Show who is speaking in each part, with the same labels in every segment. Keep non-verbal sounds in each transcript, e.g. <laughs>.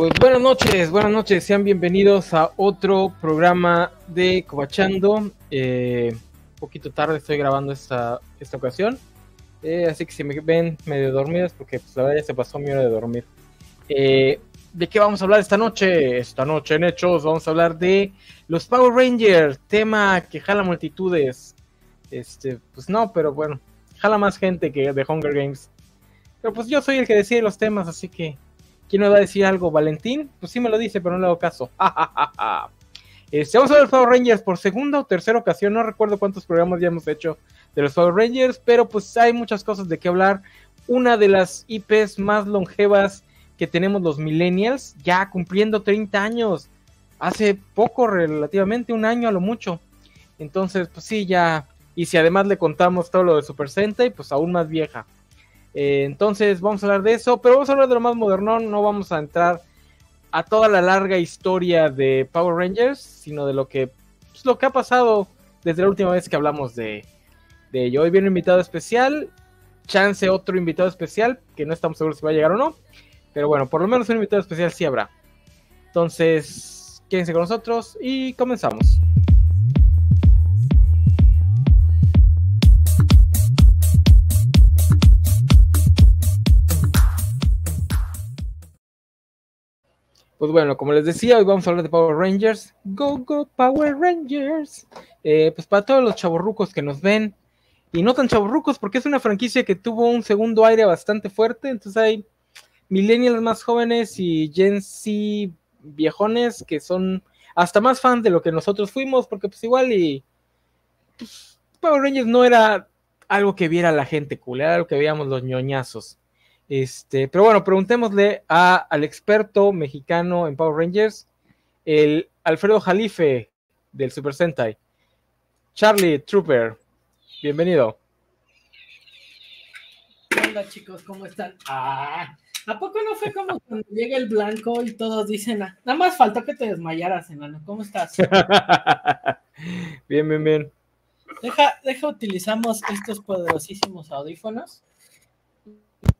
Speaker 1: Pues buenas noches, buenas noches, sean bienvenidos a otro programa de Covachando. un eh, poquito tarde estoy grabando esta, ocasión, eh, así que si me ven medio es porque pues, la verdad ya se pasó mi hora de dormir. Eh, ¿De qué vamos a hablar esta noche? Esta noche en Hechos vamos a hablar de los Power Rangers, tema que jala multitudes. Este, pues no, pero bueno, jala más gente que de Hunger Games. Pero pues yo soy el que decide los temas, así que ¿Quién me va a decir algo? ¿Valentín? Pues sí me lo dice, pero no le hago caso. <laughs> este, vamos a ver los Power Rangers por segunda o tercera ocasión. No recuerdo cuántos programas ya hemos hecho de los Power Rangers, pero pues hay muchas cosas de qué hablar. Una de las IPs más longevas que tenemos los millennials, ya cumpliendo 30 años. Hace poco, relativamente, un año a lo mucho. Entonces, pues sí, ya. Y si además le contamos todo lo de Super Sentai, pues aún más vieja. Eh, entonces vamos a hablar de eso, pero vamos a hablar de lo más moderno, no vamos a entrar a toda la larga historia de Power Rangers, sino de lo que, pues, lo que ha pasado desde la última vez que hablamos de, de Hoy viene un invitado especial, chance otro invitado especial, que no estamos seguros si va a llegar o no, pero bueno, por lo menos un invitado especial sí habrá. Entonces, quédense con nosotros y comenzamos. Pues bueno, como les decía, hoy vamos a hablar de Power Rangers. Go, go, Power Rangers. Eh, pues para todos los chavorrucos que nos ven, y no tan chavorrucos, porque es una franquicia que tuvo un segundo aire bastante fuerte. Entonces hay millennials más jóvenes y Gen Z viejones que son hasta más fans de lo que nosotros fuimos, porque pues igual y pues, Power Rangers no era algo que viera la gente cool, era algo que veíamos los ñoñazos. Este, pero bueno, preguntémosle al experto mexicano en Power Rangers, el Alfredo Jalife del Super Sentai. Charlie Trooper, bienvenido.
Speaker 2: Hola chicos, ¿cómo están? Ah, ¿A poco no fue como <laughs> cuando llega el blanco y todos dicen, ah, nada más faltó que te desmayaras, hermano? ¿Cómo estás?
Speaker 1: <laughs> bien, bien, bien.
Speaker 2: Deja, deja, utilizamos estos poderosísimos audífonos.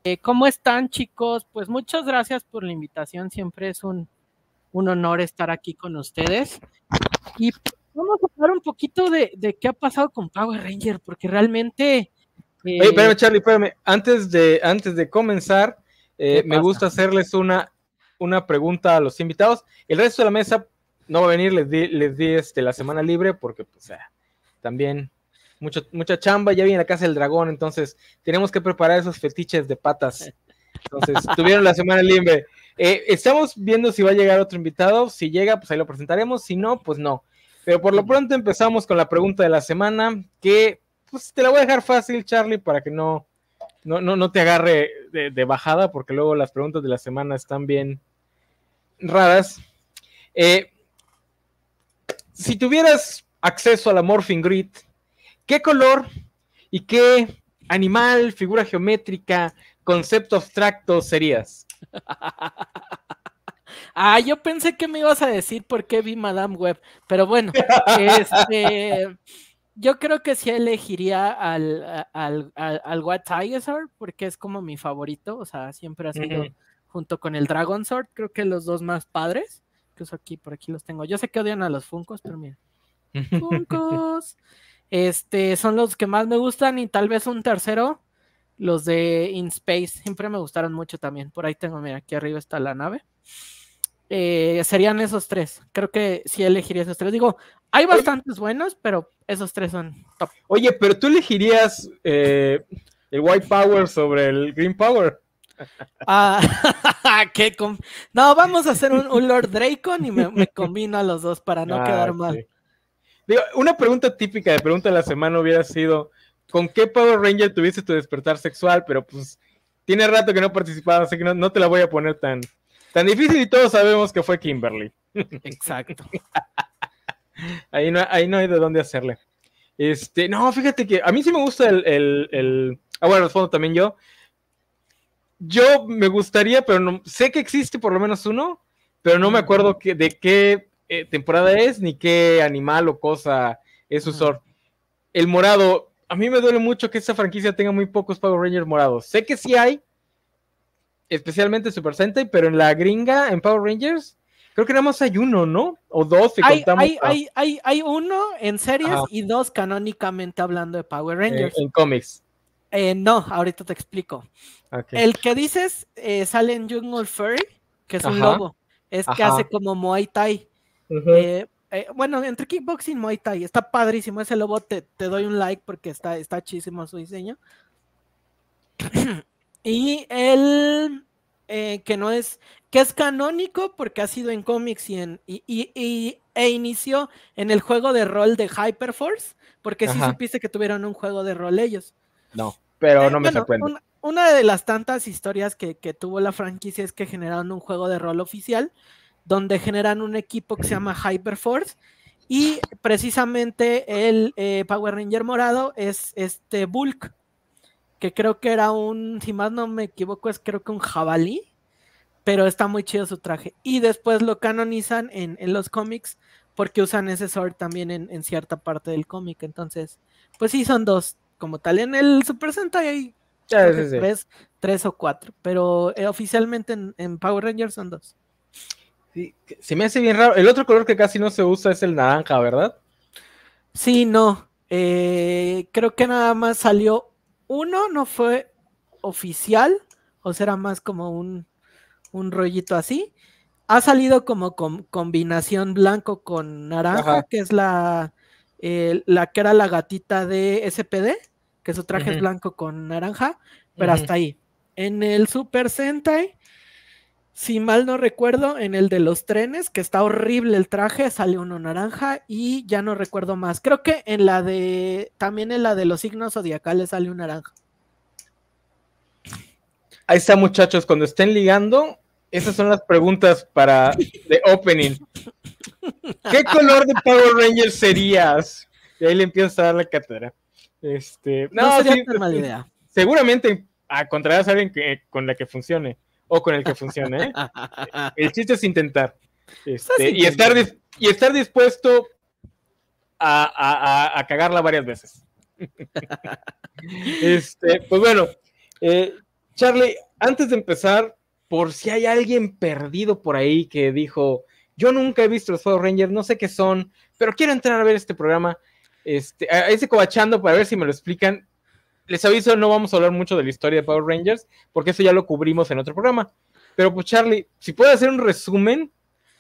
Speaker 2: Eh, ¿Cómo están chicos? Pues muchas gracias por la invitación, siempre es un, un honor estar aquí con ustedes. Y vamos a hablar un poquito de, qué ha pasado con Power Ranger, porque realmente... Eh, espérame Charlie,
Speaker 1: espérame, antes de, antes de comenzar, eh, me gusta hacerles una, una pregunta a los invitados. El resto de la mesa no va a venir, les di, les este, la semana libre porque pues, también mucha chamba, ya viene la casa del dragón, entonces tenemos que preparar esos fetiches de patas.
Speaker 3: Entonces, <laughs> tuvieron la semana
Speaker 1: libre. Eh, estamos viendo si va a llegar otro invitado. Si llega, pues ahí lo presentaremos. Si no, pues no. Pero por lo pronto empezamos con la pregunta de la semana, que pues te la voy a dejar fácil, Charlie, para que no, no, no, te agarre de, bajada, porque luego las preguntas de la semana están bien raras. Eh, si tuvieras acceso a la Morphing Grid ¿Qué color y qué animal, figura geométrica, concepto
Speaker 2: abstracto serías? <laughs> ah, yo pensé que me ibas a decir por qué vi Madame Web, pero bueno, este, <laughs> yo creo que sí elegiría al, al, al, porque es como mi favorito, o sea, siempre ha sido junto con el Dragon Sword, creo que los dos más padres, incluso aquí, por aquí los tengo. Yo sé que odian a los Funcos, pero mira. <laughs> Funcos. Este, son los que más me gustan y tal vez un tercero, los de In Space, siempre me gustaron mucho también. Por ahí tengo, mira, aquí arriba está la nave. Eh, serían esos tres. Creo que sí elegiría esos tres. Digo, hay bastantes buenos, pero esos tres son
Speaker 1: top. Oye, pero tú elegirías eh, el White Power sobre el Green Power.
Speaker 2: <laughs> Ah, <laughs> no, vamos a hacer un, Lord draco y me, combino a los dos para no ah, quedar mal una pregunta típica de pregunta de la
Speaker 1: semana hubiera sido: ¿con qué Power Ranger tuviste tu despertar sexual? Pero pues tiene rato que no participaba, así que no, te la voy a poner tan, tan difícil y todos sabemos que fue Kimberly. Exacto. <laughs> ahí, no, ahí no hay de dónde hacerle. Este, no, fíjate que a mí sí me gusta el, el, el... Ah, bueno, respondo también yo. Yo me gustaría, pero no, sé que existe por lo menos uno, pero no me acuerdo de qué eh, temporada es ni qué animal o cosa es su El morado, a mí me duele mucho que esta franquicia tenga muy pocos Power Rangers morados. Sé que sí hay, especialmente Super Sentai, pero en la gringa, en Power Rangers, creo que nada más hay uno, ¿no? O dos, hay, contamos.
Speaker 2: Hay, uno en series y dos canónicamente hablando de Power eh, Rangers. en cómics. Eh, no, ahorita te explico. El que dices sale en Jungle Furry, que es un lobo. Es que hace como Muay Thai. Eh, eh, bueno, entre kickboxing y Muay Thai, está padrísimo ese lobo, te, te doy un like porque está, está chísimo su diseño. <clears throat> y el eh, que no es, que es canónico porque ha sido en cómics y en, y, y, e inició en el juego de rol de Hyperforce, porque si sí supiste que tuvieron un juego de rol ellos.
Speaker 1: No, pero no me acuerdo Una,
Speaker 2: una, de las tantas historias que, que tuvo la franquicia es que generaron un juego de rol oficial donde generan un equipo que se llama Hyperforce. Y precisamente el eh, Power Ranger morado es este Bulk, que creo que era un, si más no me equivoco, es creo que un jabalí, pero está muy chido su traje. Y después lo canonizan en, en los cómics porque usan ese sword también en, cierta parte del cómic. Entonces, pues sí, son dos. Como tal, en el Super Sentai hay Tres, o cuatro, pero eh, oficialmente en Power Rangers son dos. Se me hace bien raro. El otro color que casi no se usa es el naranja, ¿verdad? Sí, no. Eh, creo que nada más salió uno, no fue oficial, o será más como un, un rollito así. Ha salido como con combinación blanco con naranja, que es la, eh, la que era la gatita de SPD, que su traje es blanco con naranja, pero hasta ahí. En el Super Sentai si mal no recuerdo, en el de los trenes, que está horrible el traje, sale uno naranja y ya no recuerdo más. Creo que en la de, también en la de los signos zodiacales sale un naranja.
Speaker 1: Ahí está muchachos, cuando estén ligando, esas son las preguntas para The Opening. ¿Qué <laughs> color de Power Rangers serías? Y ahí le empiezas a dar la cátedra. Este, no, es sería mala idea. Seguramente encontrarás ah, a alguien que, con la que funcione o con el que funcione. <laughs> el chiste es intentar. Este, y, estar y estar dispuesto a, a, cagarla varias veces. <laughs> este, pues bueno, eh, Charlie, antes de empezar, por si hay alguien perdido por ahí que dijo, yo nunca he visto los Power Rangers, no sé qué son, pero quiero entrar a ver este programa. Este, a ese cobachando para ver si me lo explican les aviso, no vamos a hablar mucho de la historia de Power Rangers, porque eso ya lo cubrimos en otro programa. Pero pues Charlie, si puedes hacer un resumen,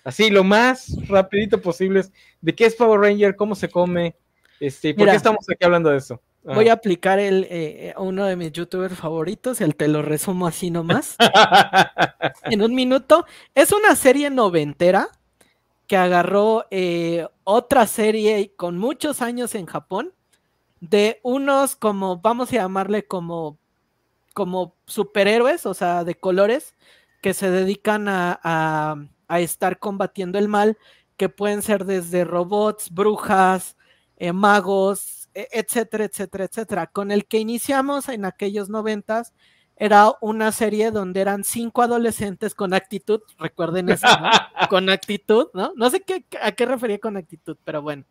Speaker 1: así lo más rapidito posible, de qué es Power Ranger, cómo se come, este, ¿por qué estamos aquí hablando de eso? Voy a
Speaker 2: aplicar el, eh, uno de mis youtubers favoritos, el te lo resumo así nomás, <laughs> en un minuto. Es una serie noventera que agarró eh, otra serie con muchos años en Japón de unos como, vamos a llamarle como, como superhéroes, o sea, de colores, que se dedican a, estar combatiendo el mal, que pueden ser desde robots, brujas, eh, magos, e, etcétera, etcétera, etcétera. Con el que iniciamos en aquellos noventas, era una serie donde eran cinco adolescentes con actitud, recuerden esa <laughs> con actitud, ¿no? No sé qué, a qué refería con actitud, pero bueno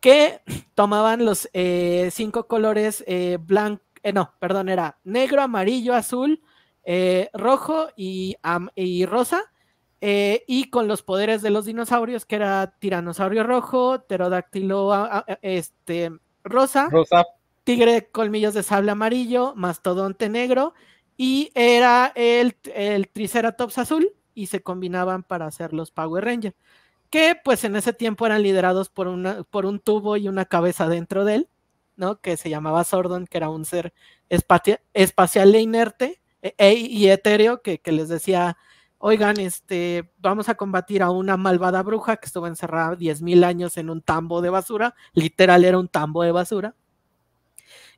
Speaker 2: que tomaban los eh, cinco colores eh, blanco, eh, no, perdón, era negro, amarillo, azul, rojo y, rosa, y con los poderes de los dinosaurios, que era tiranosaurio rojo, pterodáctilo este, rosa, rosa, tigre colmillos de sable amarillo, mastodonte negro, y era el, el triceratops azul, y se combinaban para hacer los Power Rangers que pues en ese tiempo eran liderados por, una, por un tubo y una cabeza dentro de él, ¿no? Que se llamaba Sordon, que era un ser espacial e inerte e, e, y etéreo que, les decía, oigan, este, vamos a combatir a una malvada bruja que estuvo encerrada 10.000 años en un tambo de basura, literal era un tambo de basura,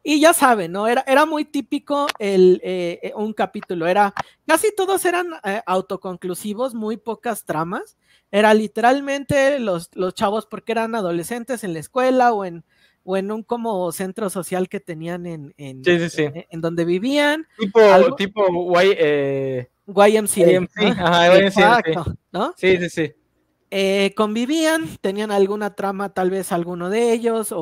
Speaker 2: y ya saben, ¿no? Era, era muy típico el, eh, eh, un capítulo, era, casi todos eran eh, autoconclusivos, muy pocas tramas. Era literalmente los, los chavos porque eran adolescentes en la escuela o en, o en un como centro social que tenían en, en, donde vivían. Tipo, tipo Sí, sí, sí. convivían, tenían alguna trama, tal vez alguno de ellos o,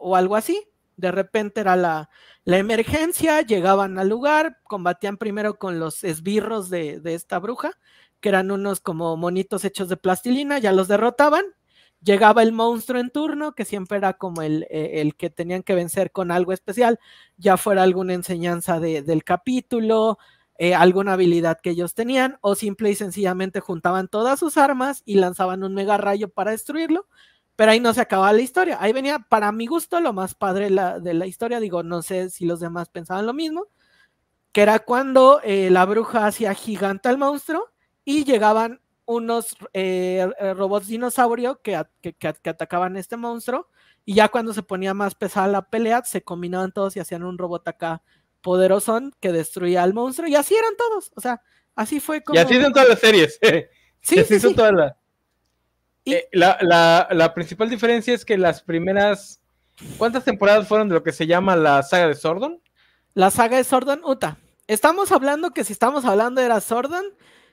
Speaker 2: o algo así. De repente era la, la emergencia, llegaban al lugar, combatían primero con los esbirros de, esta bruja, que eran unos como monitos hechos de plastilina, ya los derrotaban, llegaba el monstruo en turno, que siempre era como el, eh, el, que tenían que vencer con algo especial, ya fuera alguna enseñanza del capítulo, eh, alguna habilidad que ellos tenían, o simple y sencillamente juntaban todas sus armas y lanzaban un mega rayo para destruirlo, pero ahí no se acababa la historia. Ahí venía, para mi gusto, lo más padre de la historia. Digo, no sé si los demás pensaban lo mismo. Que era cuando eh, la bruja hacía gigante al monstruo y llegaban unos eh, eh, robots dinosaurio que, atacaban a este monstruo. Y ya cuando se ponía más pesada la pelea, se combinaban todos y hacían un robot acá poderoso que destruía al monstruo. Y así eran todos. O sea, así fue como. Y así son
Speaker 3: todas las series. <laughs> sí, sí, son todas las.
Speaker 1: Eh, la, principal diferencia es que las primeras. ¿Cuántas temporadas fueron de lo que se llama la saga de Sordon?
Speaker 2: La saga de Sordon, Uta. Estamos hablando que si estamos hablando de la Sordon,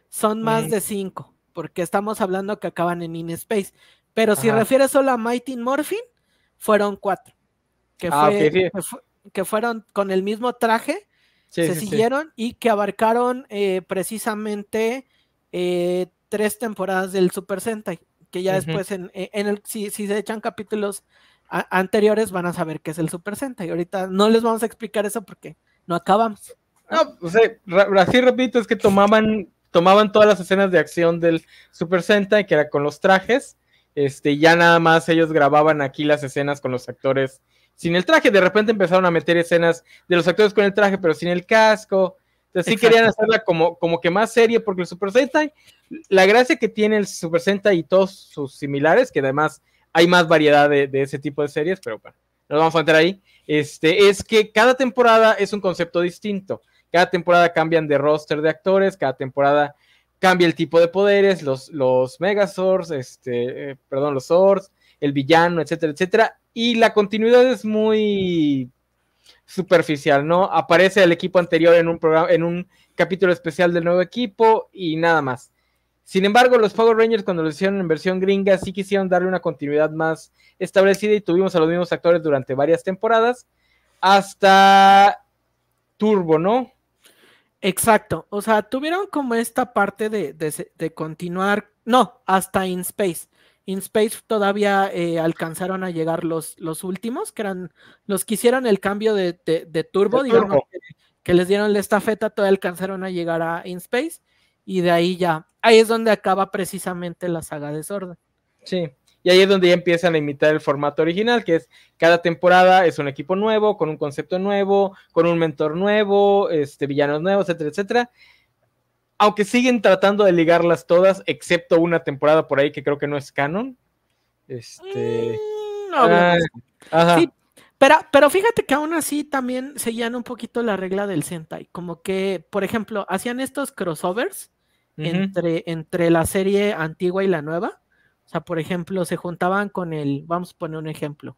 Speaker 2: son más de cinco, porque estamos hablando que acaban en In Space. Pero si refiere refieres solo a Mighty Morphin, fueron cuatro. Que, ah, que, fueron con el mismo traje, se siguieron y que abarcaron eh, precisamente eh, tres temporadas del Super Sentai que ya después, en, e, el, si, se echan capítulos anteriores, van a saber qué es el Super Sentai. Ahorita no les vamos a explicar eso porque no acabamos. No, o sea, así
Speaker 1: repito, es que tomaban, tomaban todas las escenas de acción del Super Sentai, que era con los trajes, este, ya nada más ellos grababan aquí las escenas con los actores sin el traje, de repente empezaron a meter escenas de los actores con el traje, pero sin el casco, así querían hacerla como, como que más seria porque el Super Sentai la gracia que tiene el Super Sentai y todos sus similares, que además hay más variedad de, ese tipo de series, pero bueno, nos vamos a entrar ahí, este, es que cada temporada es un concepto distinto. Cada temporada cambian de roster de actores, cada temporada cambia el tipo de poderes, los, los Megazords, este, eh, perdón, los Zords, el villano, etcétera, etcétera. Y la continuidad es muy superficial, ¿no? Aparece el equipo anterior en un programa, en un capítulo especial del nuevo equipo y nada más. Sin embargo, los Power Rangers cuando lo hicieron en versión gringa sí quisieron darle una continuidad más establecida y tuvimos a los mismos actores durante varias temporadas
Speaker 2: hasta Turbo, ¿no? Exacto, o sea, tuvieron como esta parte de, continuar, no, hasta In Space. In Space todavía eh, alcanzaron a llegar los, los últimos, que eran los que hicieron el cambio de, Turbo, digamos, Que, que les dieron la estafeta, todavía alcanzaron a llegar a In Space y de ahí ya, ahí es donde acaba precisamente la saga de Sorda.
Speaker 1: Sí, y ahí es donde ya empiezan a imitar el formato original, que es cada temporada es un equipo nuevo, con un concepto nuevo, con un mentor nuevo, este, villanos nuevos, etcétera, etcétera. Aunque siguen tratando de ligarlas todas, excepto una temporada por ahí que creo que no
Speaker 2: es canon.
Speaker 1: Este. Mm,
Speaker 2: pero, pero fíjate que aún así también seguían un poquito la regla del Sentai. Como que, por ejemplo, hacían estos crossovers entre, entre la serie antigua y la nueva. O sea, por ejemplo, se juntaban con el, vamos a poner un ejemplo,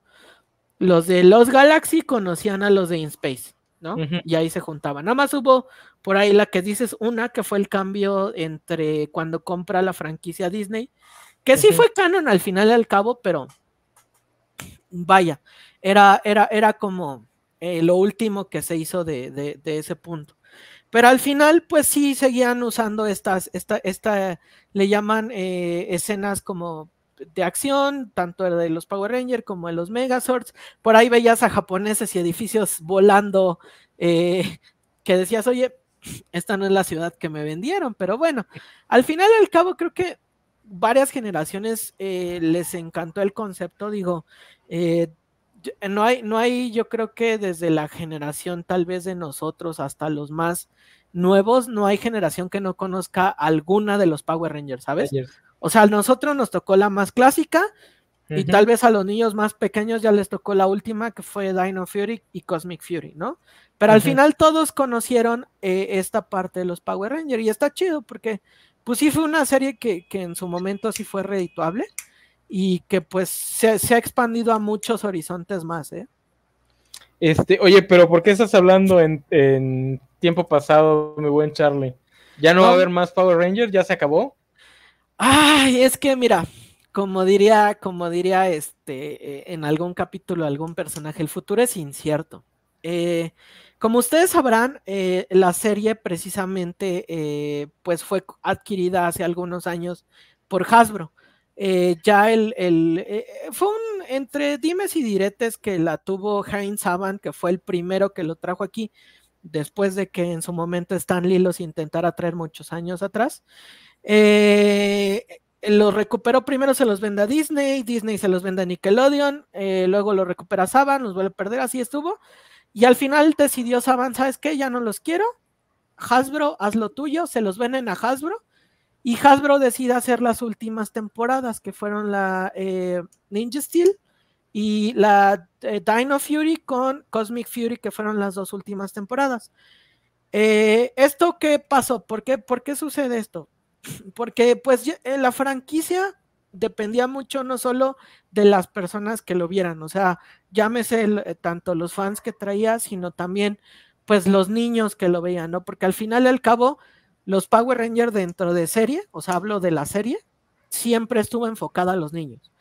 Speaker 2: los de Los Galaxy conocían a los de InSpace, ¿no? Y ahí se juntaban. Nada más hubo por ahí la que dices una, que fue el cambio entre cuando compra la franquicia Disney, que sí fue canon al final y al cabo, pero vaya, era, era, era como eh, lo último que se hizo de ese punto. Pero al final, pues sí, seguían usando estas, esta, esta, le llaman eh, escenas como de acción, tanto de los Power Rangers como de los Megazords. Por ahí veías a japoneses y edificios volando, eh, que decías, oye, esta no es la ciudad que me vendieron, pero bueno, al final al cabo creo que varias generaciones eh, les encantó el concepto, digo, eh, no hay, no hay, yo creo que desde la generación tal vez de nosotros hasta los más nuevos, no hay generación que no conozca alguna de los Power Rangers, ¿sabes? O sea, a nosotros nos tocó la más clásica y tal vez a los niños más pequeños ya les tocó la última que fue Dino Fury y Cosmic Fury, ¿no? Pero al final todos conocieron eh, esta parte de los Power Rangers y está chido porque pues sí fue una serie que, en su momento sí fue redituable y que pues se, ha expandido a muchos horizontes más, ¿eh?
Speaker 1: Este, oye, pero ¿por qué estás hablando en, tiempo pasado, mi buen Charlie? ¿Ya no, va a haber más Power Rangers? ¿Ya se acabó?
Speaker 2: Ay, es que mira, como diría, como diría este, eh, en algún capítulo, algún personaje, el futuro es incierto. Eh, como ustedes sabrán, la serie precisamente pues fue adquirida hace algunos años por Hasbro. Eh, ya el, eh, eh, fue un entre dimes y diretes que la tuvo Heinz Saban, que fue el primero que lo trajo aquí, después de que en su momento Lee los intentara traer muchos años atrás. los recuperó primero, se los vende a Disney, Disney se los vende a Nickelodeon, luego lo recupera Saban, los vuelve a perder, así estuvo. Y al final decidió Saban, ¿sabes qué? Ya no los quiero. Hasbro, haz lo tuyo, se los venden a Hasbro y Hasbro decide hacer las últimas temporadas, que fueron la eh, Ninja Steel y la eh, Dino Fury con Cosmic Fury, que fueron las dos últimas temporadas. Eh, ¿Esto qué pasó? ¿Por qué, ¿Por qué sucede esto? <sniffs> Porque pues la franquicia dependía mucho no solo de las personas que lo vieran, o sea, llámese tanto los fans que traía, sino también pues los niños que lo veían, ¿no? Porque al final y al cabo los Power Rangers dentro de serie, o sea, hablo de la serie, siempre estuvo enfocada a los niños.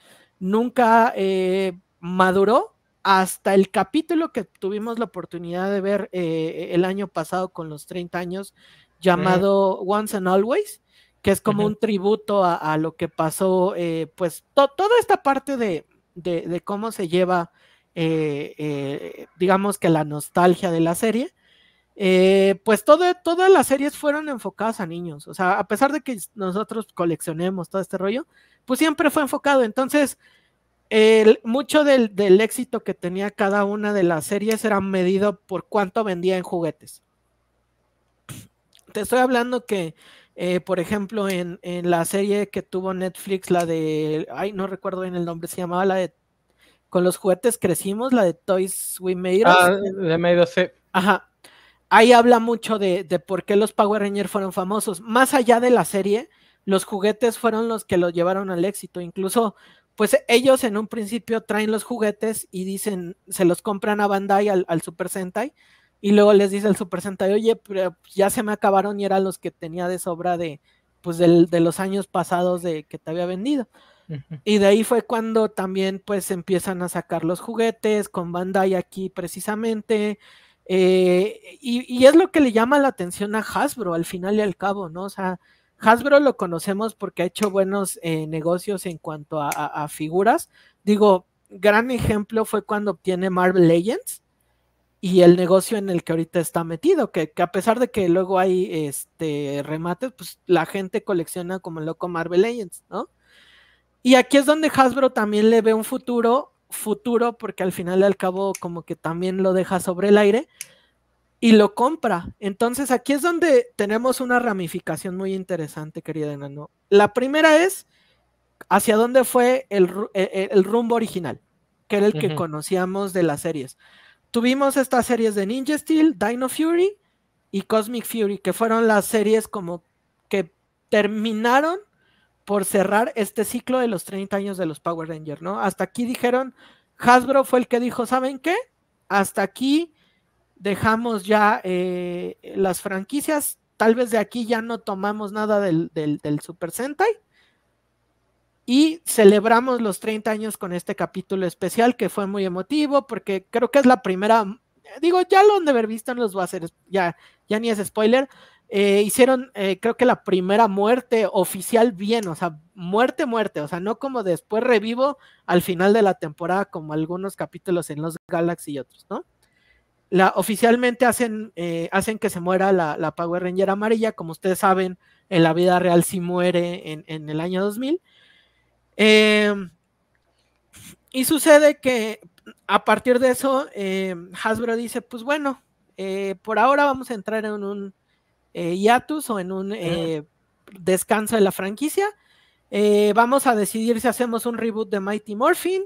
Speaker 2: Nunca eh, maduró hasta el capítulo que tuvimos la oportunidad de ver eh, el año pasado con los 30 años, llamado Once and Always, que es como un tributo a, lo que pasó, eh, pues toda esta parte de cómo se lleva, digamos que la nostalgia de la serie eh, pues todas las series fueron enfocadas a niños, o sea, a pesar de que nosotros coleccionemos todo este rollo, pues siempre fue enfocado. Entonces, mucho del, éxito que tenía cada una de las series era medido por cuánto vendía en juguetes. Te estoy hablando que, eh, por ejemplo, en, la serie que tuvo Netflix, la de, ay, no recuerdo bien el nombre, se llamaba la de, con los juguetes crecimos, la de Toys We Made. Ah, de Made Ajá, ahí habla mucho de, por qué los Power Rangers fueron famosos. Más allá de la serie, los juguetes fueron los que los llevaron al éxito. Incluso, pues ellos en un principio traen los juguetes y dicen, se los compran a Bandai, al, Super Sentai, y luego les dice el Super Sentai, oye, pero ya se me acabaron y eran los que tenía de sobra de, pues, de los años pasados de que te había vendido. Y de ahí fue cuando también pues empiezan a sacar los juguetes con Bandai aquí precisamente, eh, y, es lo que le llama la atención a Hasbro al final y al cabo, ¿no? O sea, Hasbro lo conocemos porque ha hecho buenos eh, negocios en cuanto a, figuras. Digo, gran ejemplo fue cuando obtiene Marvel Legends y el negocio en el que ahorita está metido, que, a pesar de que luego hay este remates, pues la gente colecciona como loco Marvel Legends, ¿no? Y aquí es donde Hasbro también le ve un futuro futuro, porque al final y al cabo como que también lo deja sobre el aire, y lo compra. Entonces aquí es donde tenemos una ramificación muy interesante, querida Enano. La primera es hacia dónde fue el, e, e, rumbo original, que era el que conocíamos de las series. Tuvimos estas series de Ninja Steel, Dino Fury y Cosmic Fury, que fueron las series como que terminaron por cerrar este ciclo de los 30 años de los Power Rangers, ¿no? Hasta aquí dijeron, Hasbro fue el que dijo, ¿saben qué? Hasta aquí dejamos ya eh, las franquicias, tal vez de aquí ya no tomamos nada del, del, Super Sentai. Y celebramos los 30 años con este capítulo especial que fue muy emotivo porque creo que es la primera, digo, ya lo en los Wazers, ya, ya ni es spoiler, eh, hicieron, eh, creo que la primera muerte oficial bien, o sea, muerte, muerte, o sea, no como después revivo al final de la temporada, como algunos capítulos en los Galaxy y otros, ¿no? La, oficialmente hacen, eh, hacen que se muera la, la, Power Ranger amarilla, como ustedes saben, en la vida real sí muere en el año 2000. Em, y sucede que a partir de eso, em, Hasbro dice, pues bueno, por ahora vamos a entrar en un Yatus eh, o en un eh, descanso de la franquicia. Eh, vamos a decidir si hacemos un reboot de Mighty Morphin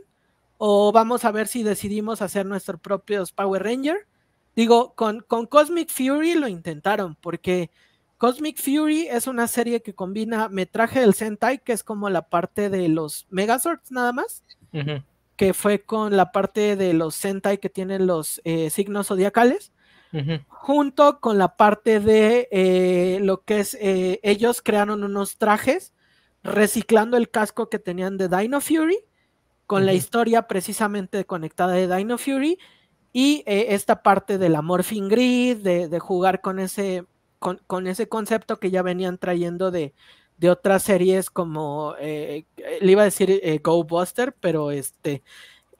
Speaker 2: o vamos a ver si decidimos hacer nuestros propios Power Ranger. Digo, con, con Cosmic Fury lo intentaron porque Cosmic Fury es una serie que combina metraje del Sentai, que es como la parte de los Megazords nada más, que fue con la parte de los Sentai que tienen los signos zodiacales, junto con la parte de eh, lo que es, eh, ellos crearon unos trajes reciclando el casco que tenían de Dino Fury, con la historia precisamente conectada de Dino Fury y eh, esta parte de la Morphing Grid, de, jugar con ese, con, ese concepto que ya venían trayendo de, de otras series como, le iba a decir Go Buster, pero este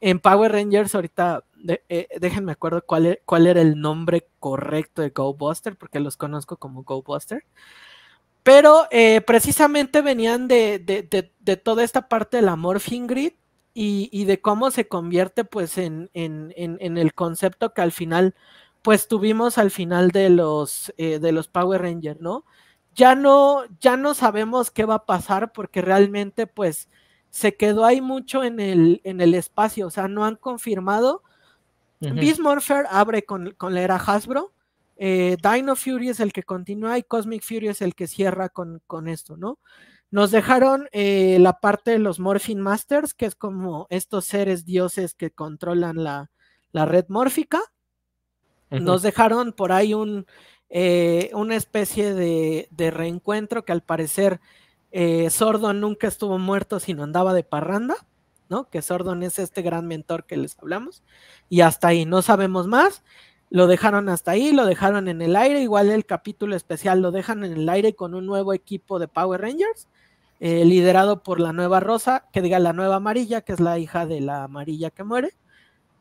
Speaker 2: en Power Rangers, ahorita eh, déjenme acuerdo cuál, e, cuál era el nombre correcto de Go Buster, porque los conozco como Go Buster. Pero eh, precisamente venían de, de, de, toda esta parte de la Morphing Grid y, y de cómo se convierte pues en, en, en, el concepto que al final pues tuvimos al final de los, eh, de los Power Rangers, ¿no? Ya, ¿no? ya no sabemos qué va a pasar porque realmente pues se quedó ahí mucho en el, en el espacio, o sea, no han confirmado. abre con, la era Hasbro, eh, Dino Fury es el que continúa y Cosmic Fury es el que cierra con, esto, ¿no? Nos dejaron eh, la parte de los Morphin Masters, que es como estos seres dioses que controlan la, la red mórfica. Nos dejaron por ahí un, eh, una especie de, de, reencuentro que al parecer eh, Sordon nunca estuvo muerto, sino andaba de parranda, ¿no? Que Sordon es este gran mentor que les hablamos. Y hasta ahí, no sabemos más. Lo dejaron hasta ahí, lo dejaron en el aire. Igual el capítulo especial lo dejan en el aire con un nuevo equipo de Power Rangers, eh, liderado por la nueva Rosa, que diga la nueva amarilla, que es la hija de la amarilla que muere.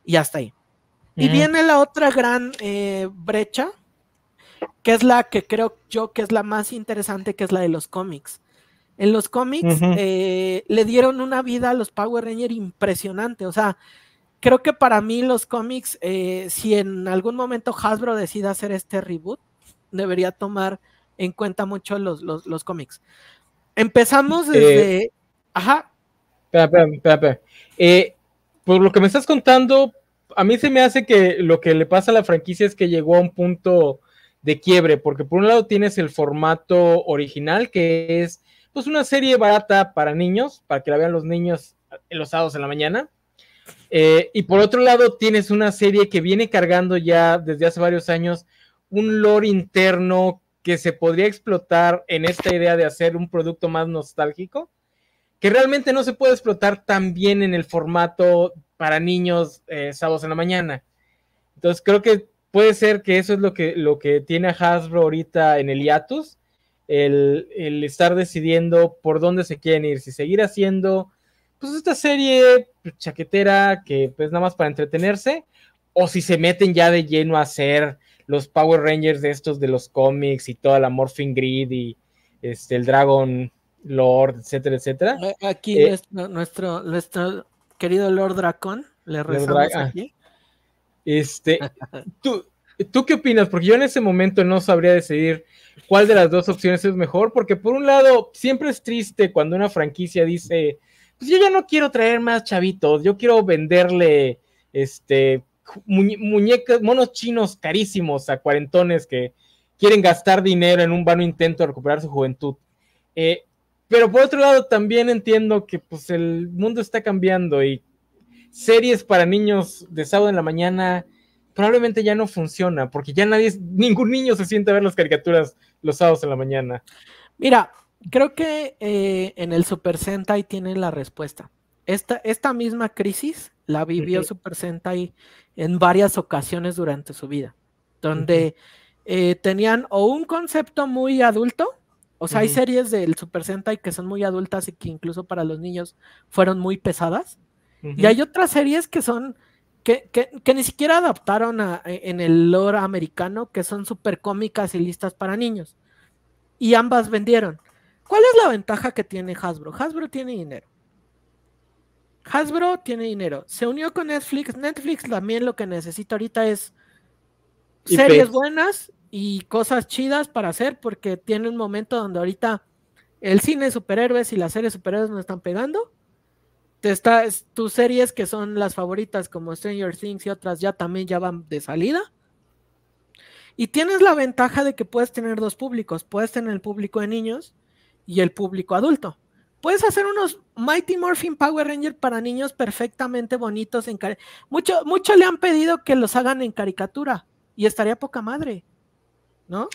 Speaker 2: Y hasta ahí. Y viene la otra gran eh, brecha, que es la que creo yo que es la más interesante, que es la de los cómics en los cómics eh, le dieron una vida a los Power Rangers impresionante. O sea, creo que para mí los cómics, eh, si en algún momento Hasbro decide hacer este reboot, debería tomar en cuenta mucho los, los, cómics. Empezamos eh, desde... Ajá.
Speaker 1: espera, espera, espera. por lo que me estás contando, a mí se me hace que lo que le pasa a la franquicia es que llegó a un punto de quiebre, porque por un lado tienes el formato original que es pues una serie barata para niños, para que la vean los niños los sábados en la mañana. Eh, y por otro lado, tienes una serie que viene cargando ya desde hace varios años un lore interno que se podría explotar en esta idea de hacer un producto más nostálgico, que realmente no se puede explotar tan bien en el formato para niños eh, sábados en la mañana. Entonces creo que puede ser que eso es lo que, lo que tiene a Hasbro ahorita en el hiatus, el, estar decidiendo por dónde se quieren ir, si seguir haciendo pues esta serie pues, chaquetera que pues nada más para entretenerse, o si se meten ya de lleno a hacer los Power Rangers de estos de los cómics y toda la Morphin Grid y este, el Dragon Lord, etcétera, etcétera. Eh, aquí eh,
Speaker 2: nuestro, nuestro, querido Lord Dracon le rezamos ah. aquí.
Speaker 1: Este, <laughs> tú, ¿Tú qué opinas? Porque yo en ese momento no sabría decidir cuál de las dos opciones es mejor, porque por un lado siempre es triste cuando una franquicia dice, pues yo ya no quiero traer más chavitos, yo quiero venderle este muñecas, monos chinos carísimos a cuarentones que quieren gastar dinero en un vano intento de recuperar su juventud. Eh, pero por otro lado también entiendo que pues el mundo está cambiando y series para niños de sábado en la mañana probablemente ya no funciona, porque ya nadie, <laughs> ningún niño se siente a ver las caricaturas los sábados en la
Speaker 2: mañana. Mira, creo que eh, en el Super Sentai tienen la respuesta. Esta, esta misma crisis la vivió Super Sentai en varias ocasiones durante su vida, donde eh, tenían o un concepto muy adulto, o sea, hay series del Super Sentai que son muy adultas y que incluso para los niños fueron muy pesadas, y hay otras series que son que, ni siquiera adaptaron e, en el lore americano, que son súper cómicas y listas para niños. Y ambas vendieron. ¿Cuál es la ventaja que tiene Hasbro? Hasbro tiene dinero. Hasbro tiene dinero. Se unió con Netflix. Netflix también lo que necesita ahorita es series buenas y cosas chidas para hacer, porque tiene un momento donde ahorita el cine de superhéroes y las series superhéroes no están pegando te tus series que son las favoritas como Stranger Things y otras ya también ya van de salida. Y tienes la ventaja de que puedes tener dos públicos, puedes tener el público de niños y el público adulto. Puedes hacer unos Mighty Morphin Power Ranger para niños perfectamente bonitos. En mucho, mucho le han pedido que los hagan en caricatura y estaría poca madre, ¿no?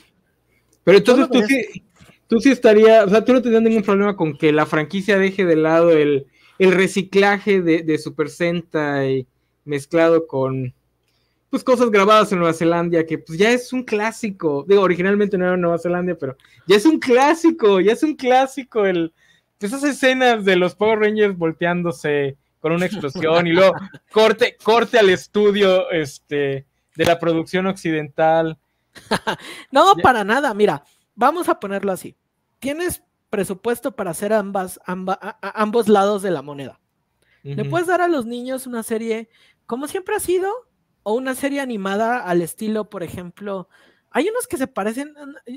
Speaker 1: Pero entonces tú sí, tú sí estaría, o sea, tú no tendrías ningún problema con que la franquicia deje de lado el, el reciclaje de, Super Sentai mezclado con pues cosas grabadas en Nueva Zelanda, que pues ya es un clásico. Digo, originalmente no era Nueva Zelanda, pero ya es un clásico, ya es un clásico el pues, esas escenas de los Power Rangers volteándose con una explosión y luego <laughs> corte corte al estudio este de la producción occidental.
Speaker 2: <laughs> no, para nada, mira, vamos a ponerlo así. Tienes presupuesto para hacer ambas, ambos lados de la moneda. Le puedes dar a los niños una serie como siempre ha sido o una serie animada al estilo, por ejemplo, hay unos que se parecen,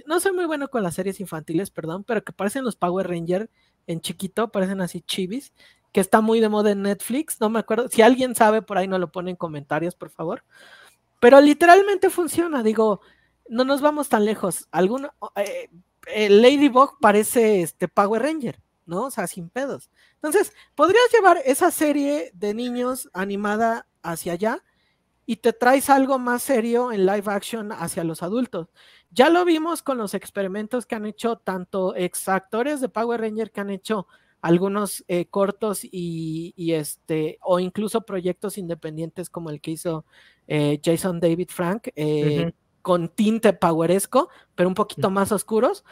Speaker 2: no soy muy bueno con las series infantiles, perdón, pero que parecen los Power Rangers en chiquito, parecen así chivis, que está muy de moda en Netflix, no me acuerdo, si alguien sabe por ahí no lo pone en comentarios, por favor. Pero literalmente funciona, digo, no nos vamos tan lejos. Alguno, eh, Ladybug parece este Power Ranger, ¿no? O sea, sin pedos. Entonces, podrías llevar esa serie de niños animada hacia allá y te traes algo más serio en live action hacia los adultos. Ya lo vimos con los experimentos que han hecho tanto ex actores de Power Ranger que han hecho algunos eh, cortos y, este o incluso proyectos independientes como el que hizo eh, Jason David Frank. Eh, con tinte poweresco, pero un poquito más oscuros.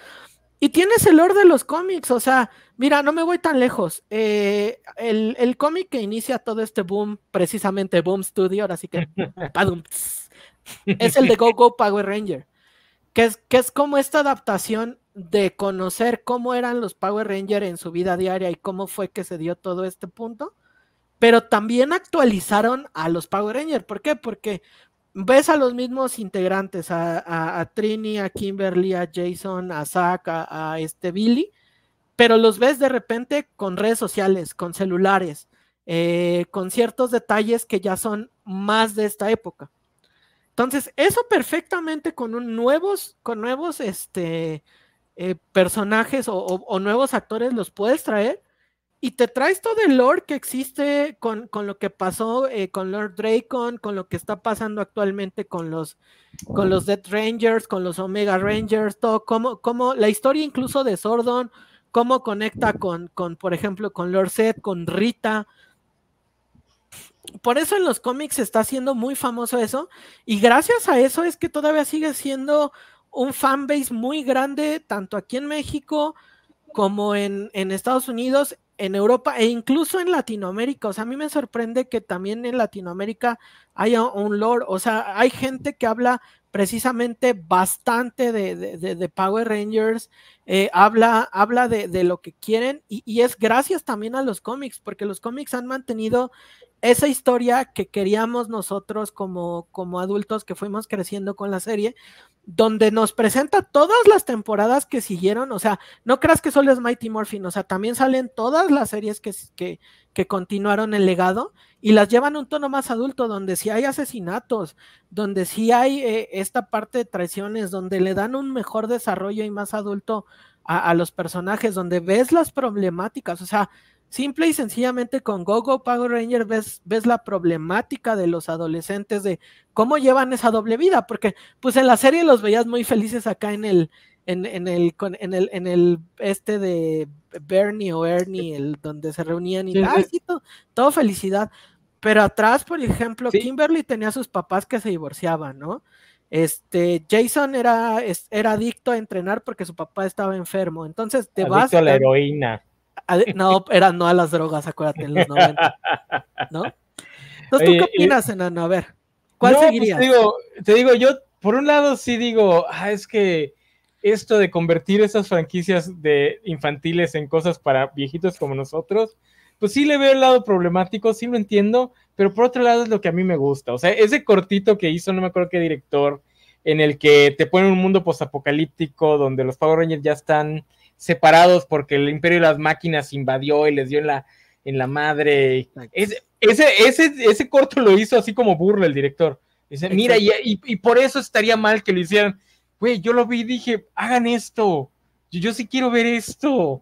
Speaker 2: Y tienes el lore de los cómics, o sea, mira, no me voy tan lejos. Eh, el, cómic que inicia todo este boom, precisamente Boom Studio, ahora sí que <laughs> es el de Go Go Power Ranger, que es, que es como esta adaptación de conocer cómo eran los Power Ranger en su vida diaria y cómo fue que se dio todo este punto, pero también actualizaron a los Power Ranger. ¿Por qué? Porque ves a los mismos integrantes, a, Trini, a Kimberly, a Jason, a Zach, a, este Billy, pero los ves de repente con redes sociales, con celulares, eh, con ciertos detalles que ya son más de esta época. Entonces, eso perfectamente con un nuevos, con nuevos este, eh, personajes o, nuevos actores los puedes traer y te traes todo el lore que existe con, lo que pasó eh, con Lord Dracon, con lo que está pasando actualmente con los, con los Rangers, con los Omega Rangers, todo, como, como la historia incluso de Sordon, cómo conecta con, con, por ejemplo, con Lord Seth, con Rita. Por eso en los cómics está siendo muy famoso eso, y gracias a eso es que todavía sigue siendo un fanbase muy grande, tanto aquí en México como en, en Estados Unidos en Europa e incluso en Latinoamérica. O sea, a mí me sorprende que también en Latinoamérica haya un lore. O sea, hay gente que habla precisamente bastante de, Power Rangers, eh, habla, habla de, lo que quieren y, es gracias también a los cómics, porque los cómics han mantenido esa historia que queríamos nosotros como, como adultos que fuimos creciendo con la serie, donde nos presenta todas las temporadas que siguieron, o sea, no creas que solo es Mighty Morphin, o sea, también salen todas las series que, que, continuaron el legado y las llevan un tono más adulto, donde sí hay asesinatos, donde sí hay eh, esta parte de traiciones, donde le dan un mejor desarrollo y más adulto a, a los personajes, donde ves las problemáticas, o sea, Simple y sencillamente con GoGo Go Power Ranger ves, ves la problemática de los adolescentes de cómo llevan esa doble vida, porque pues en la serie los veías muy felices acá en el, en, en, el, en, el, en el este de Bernie o Ernie, el donde se reunían y todo, felicidad. Pero atrás, por ejemplo, Kimberly tenía a sus papás que se divorciaban, ¿no? Este, Jason era, era adicto a entrenar porque su papá estaba enfermo. Entonces te vas. A la
Speaker 1: heroína.
Speaker 2: No, <laughs> eran no a las drogas, acuérdate, en los 90.
Speaker 1: ¿No? Entonces, ¿tú qué opinas,
Speaker 2: enano? A ver, ¿cuál no, pues,
Speaker 1: te, digo, yo por un lado sí digo, ah, es que esto de convertir esas franquicias de infantiles en cosas para viejitos como nosotros, pues sí le veo el lado problemático, sí lo entiendo, pero por otro lado es lo que a mí me gusta. O sea, ese cortito que hizo, no me acuerdo qué director, en el que te ponen un mundo postapocalíptico donde los Power Rangers ya están separados porque el imperio de las máquinas invadió y les dio en la, en la madre. Ese, ese, ese, ese corto lo hizo así como burla el director. mira, y, por eso estaría mal que lo hicieran. Güey, yo lo vi y dije, hagan esto. Yo, yo sí quiero ver esto.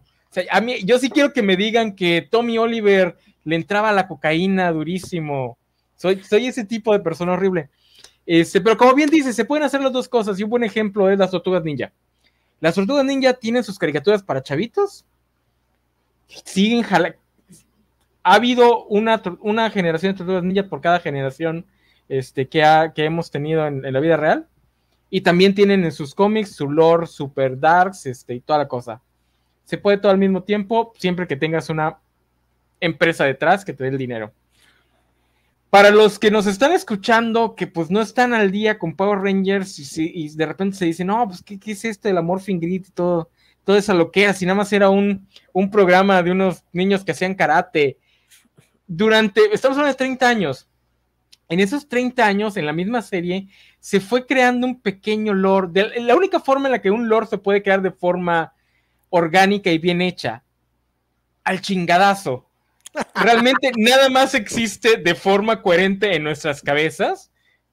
Speaker 1: a mí, yo sí quiero que me digan que Tommy Oliver le entraba la cocaína durísimo. Soy, soy ese tipo de persona horrible. Este, pero como bien dice, se pueden hacer las dos cosas y un buen ejemplo es las tortugas ninja. ¿Las tortugas ninja tienen sus caricaturas para chavitos? Siguen Ha habido una, generación de tortugas ninja por cada generación este, que, que hemos tenido en, la vida real. Y también tienen en sus cómics su lore super darks este, y toda la cosa. Se puede todo al mismo tiempo, siempre que tengas una empresa detrás que te dé el dinero para los que nos están escuchando, que pues no están al día con Power Rangers y, de repente se dicen, no, pues ¿qué, es esto del amor Grit y todo, todo esa loquea? Si nada más era un, un programa de unos niños que hacían karate. Durante, estamos hablando de 30 años. En esos 30 años, en la misma serie, se fue creando un pequeño lore. De, la única forma en la que un lore se puede crear de forma orgánica y bien hecha, al chingadazo realmente nada más existe de forma coherente en nuestras cabezas,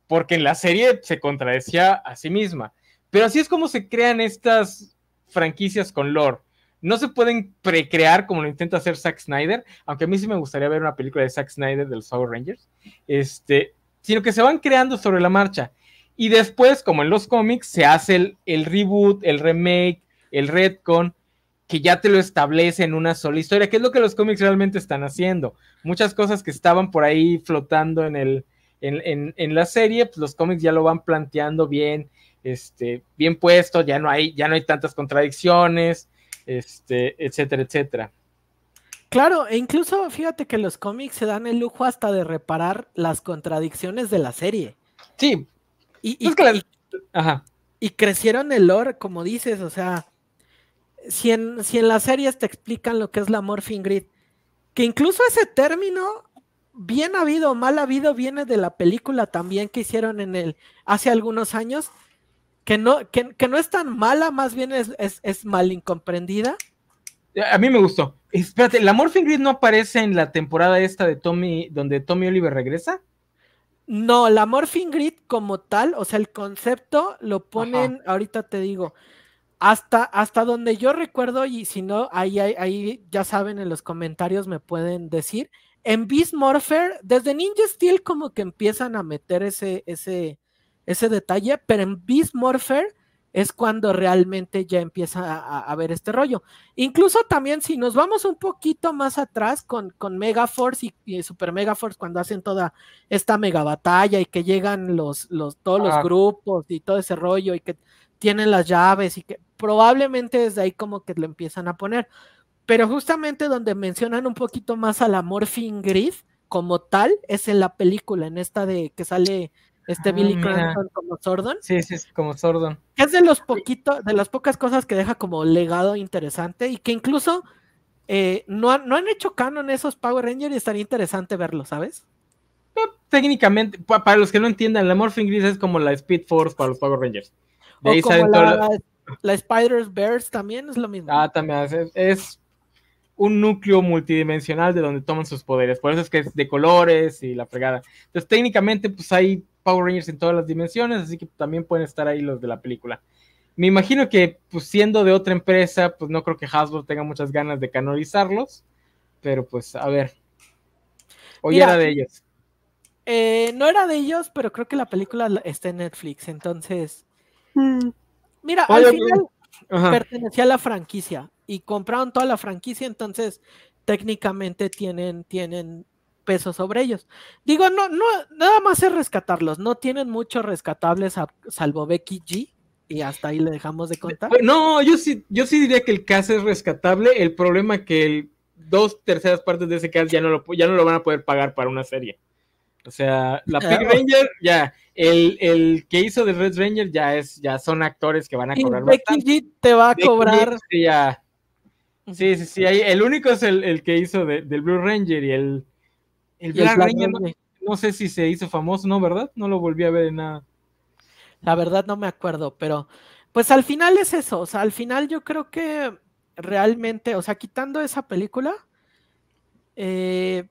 Speaker 1: porque en la serie se contradecía a sí misma. Pero así es como se crean estas franquicias con lore. No se pueden precrear como lo intenta hacer Zack Snyder, aunque a mí sí me gustaría ver una película de Zack Snyder de los Power Rangers, este, sino que se van creando sobre la marcha. Y después, como en los cómics, se hace el, el reboot, el remake, el retcon, que ya te lo establece en una sola historia, que es lo que los cómics realmente están haciendo. Muchas cosas que estaban por ahí flotando en, el, en, la serie, pues los cómics ya lo van planteando bien, este, bien puesto, ya no hay, ya no hay tantas contradicciones, este, etcétera, etcétera.
Speaker 2: Claro, e incluso fíjate que los cómics se dan el lujo hasta de reparar las contradicciones de la serie. Sí. Y, y, y crecieron el lore, como dices, o sea, si en, las series te explican lo que es la Morphing Grid, que incluso ese término, bien habido o mal habido, viene de la película también que hicieron en el, hace algunos años, que no, que, no es tan mala, más bien es, es, mal incomprendida.
Speaker 1: A mí me gustó. Espérate, ¿la Morphing Grid no aparece en la temporada
Speaker 2: esta de Tommy, donde Tommy Oliver regresa? No, la Morphing Grid como tal, o sea, el concepto lo ponen, ahorita te digo, hasta, hasta donde yo recuerdo, y si no, ahí, ahí, ya saben, en los comentarios me pueden decir. En Beast Morpher, desde Ninja Steel como que empiezan a meter ese, ese, ese detalle, pero en Beast Morpher es cuando realmente ya empieza a, ver este rollo. Incluso también si nos vamos un poquito más atrás con, con Megaforce y, y, Super Force cuando hacen toda esta mega batalla y que llegan los, los todos los ah. grupos y todo ese rollo y que tienen las llaves y que probablemente desde ahí como que lo empiezan a poner. Pero justamente donde mencionan un poquito más a la Morphine Grid como tal es en la película, en esta de que sale este ah, Billy como Sordon. Sí, sí, como Sordon. Es de los poquitos, de las pocas cosas que deja como legado interesante y que incluso eh, no, han, no han hecho canon esos Power Rangers y estaría interesante verlo, ¿sabes?
Speaker 1: técnicamente, para los que no entiendan, la Morphing Gris es como la Speed Force para los Power Rangers la,
Speaker 2: la, Spiders Bears también es lo mismo.
Speaker 1: Ah, también es, es, un núcleo multidimensional de donde toman sus poderes. Por eso es que es de colores y la fregada. Entonces, técnicamente, pues hay Power Rangers en todas las dimensiones, así que también pueden estar ahí los de la película. Me imagino que, pues siendo de otra empresa, pues no creo que Hasbro tenga muchas ganas de canonizarlos, pero pues a ver. Hoy era de ellos.
Speaker 2: Eh, no era de ellos, pero creo que la película está en Netflix, entonces Mm. Mira, al final pertenecía a la franquicia y compraron toda la franquicia, entonces técnicamente tienen, tienen peso sobre ellos. Digo, no, no, nada más es rescatarlos, no tienen muchos rescatables salvo Becky G. Y hasta ahí le dejamos de contar.
Speaker 1: No, yo sí, yo sí diría que el caso es rescatable. El problema es que el, dos terceras partes de ese CAS ya no lo, ya no lo van a poder pagar para una serie. O sea, la ah, Pink Ranger, ya, el, que hizo de Red Ranger ya es, ya son actores que van a cobrar
Speaker 2: Becky te va a cobrar.
Speaker 1: Sí, sí, sí, el único es el, que hizo de, del Blue Ranger y el,
Speaker 2: el Blue Ranger, No, sé si se hizo famoso, ¿no? ¿Verdad? No lo volví a ver en nada. La verdad no me acuerdo, pero pues al final es eso, o sea, al final yo creo que realmente, o sea, quitando esa película, eh,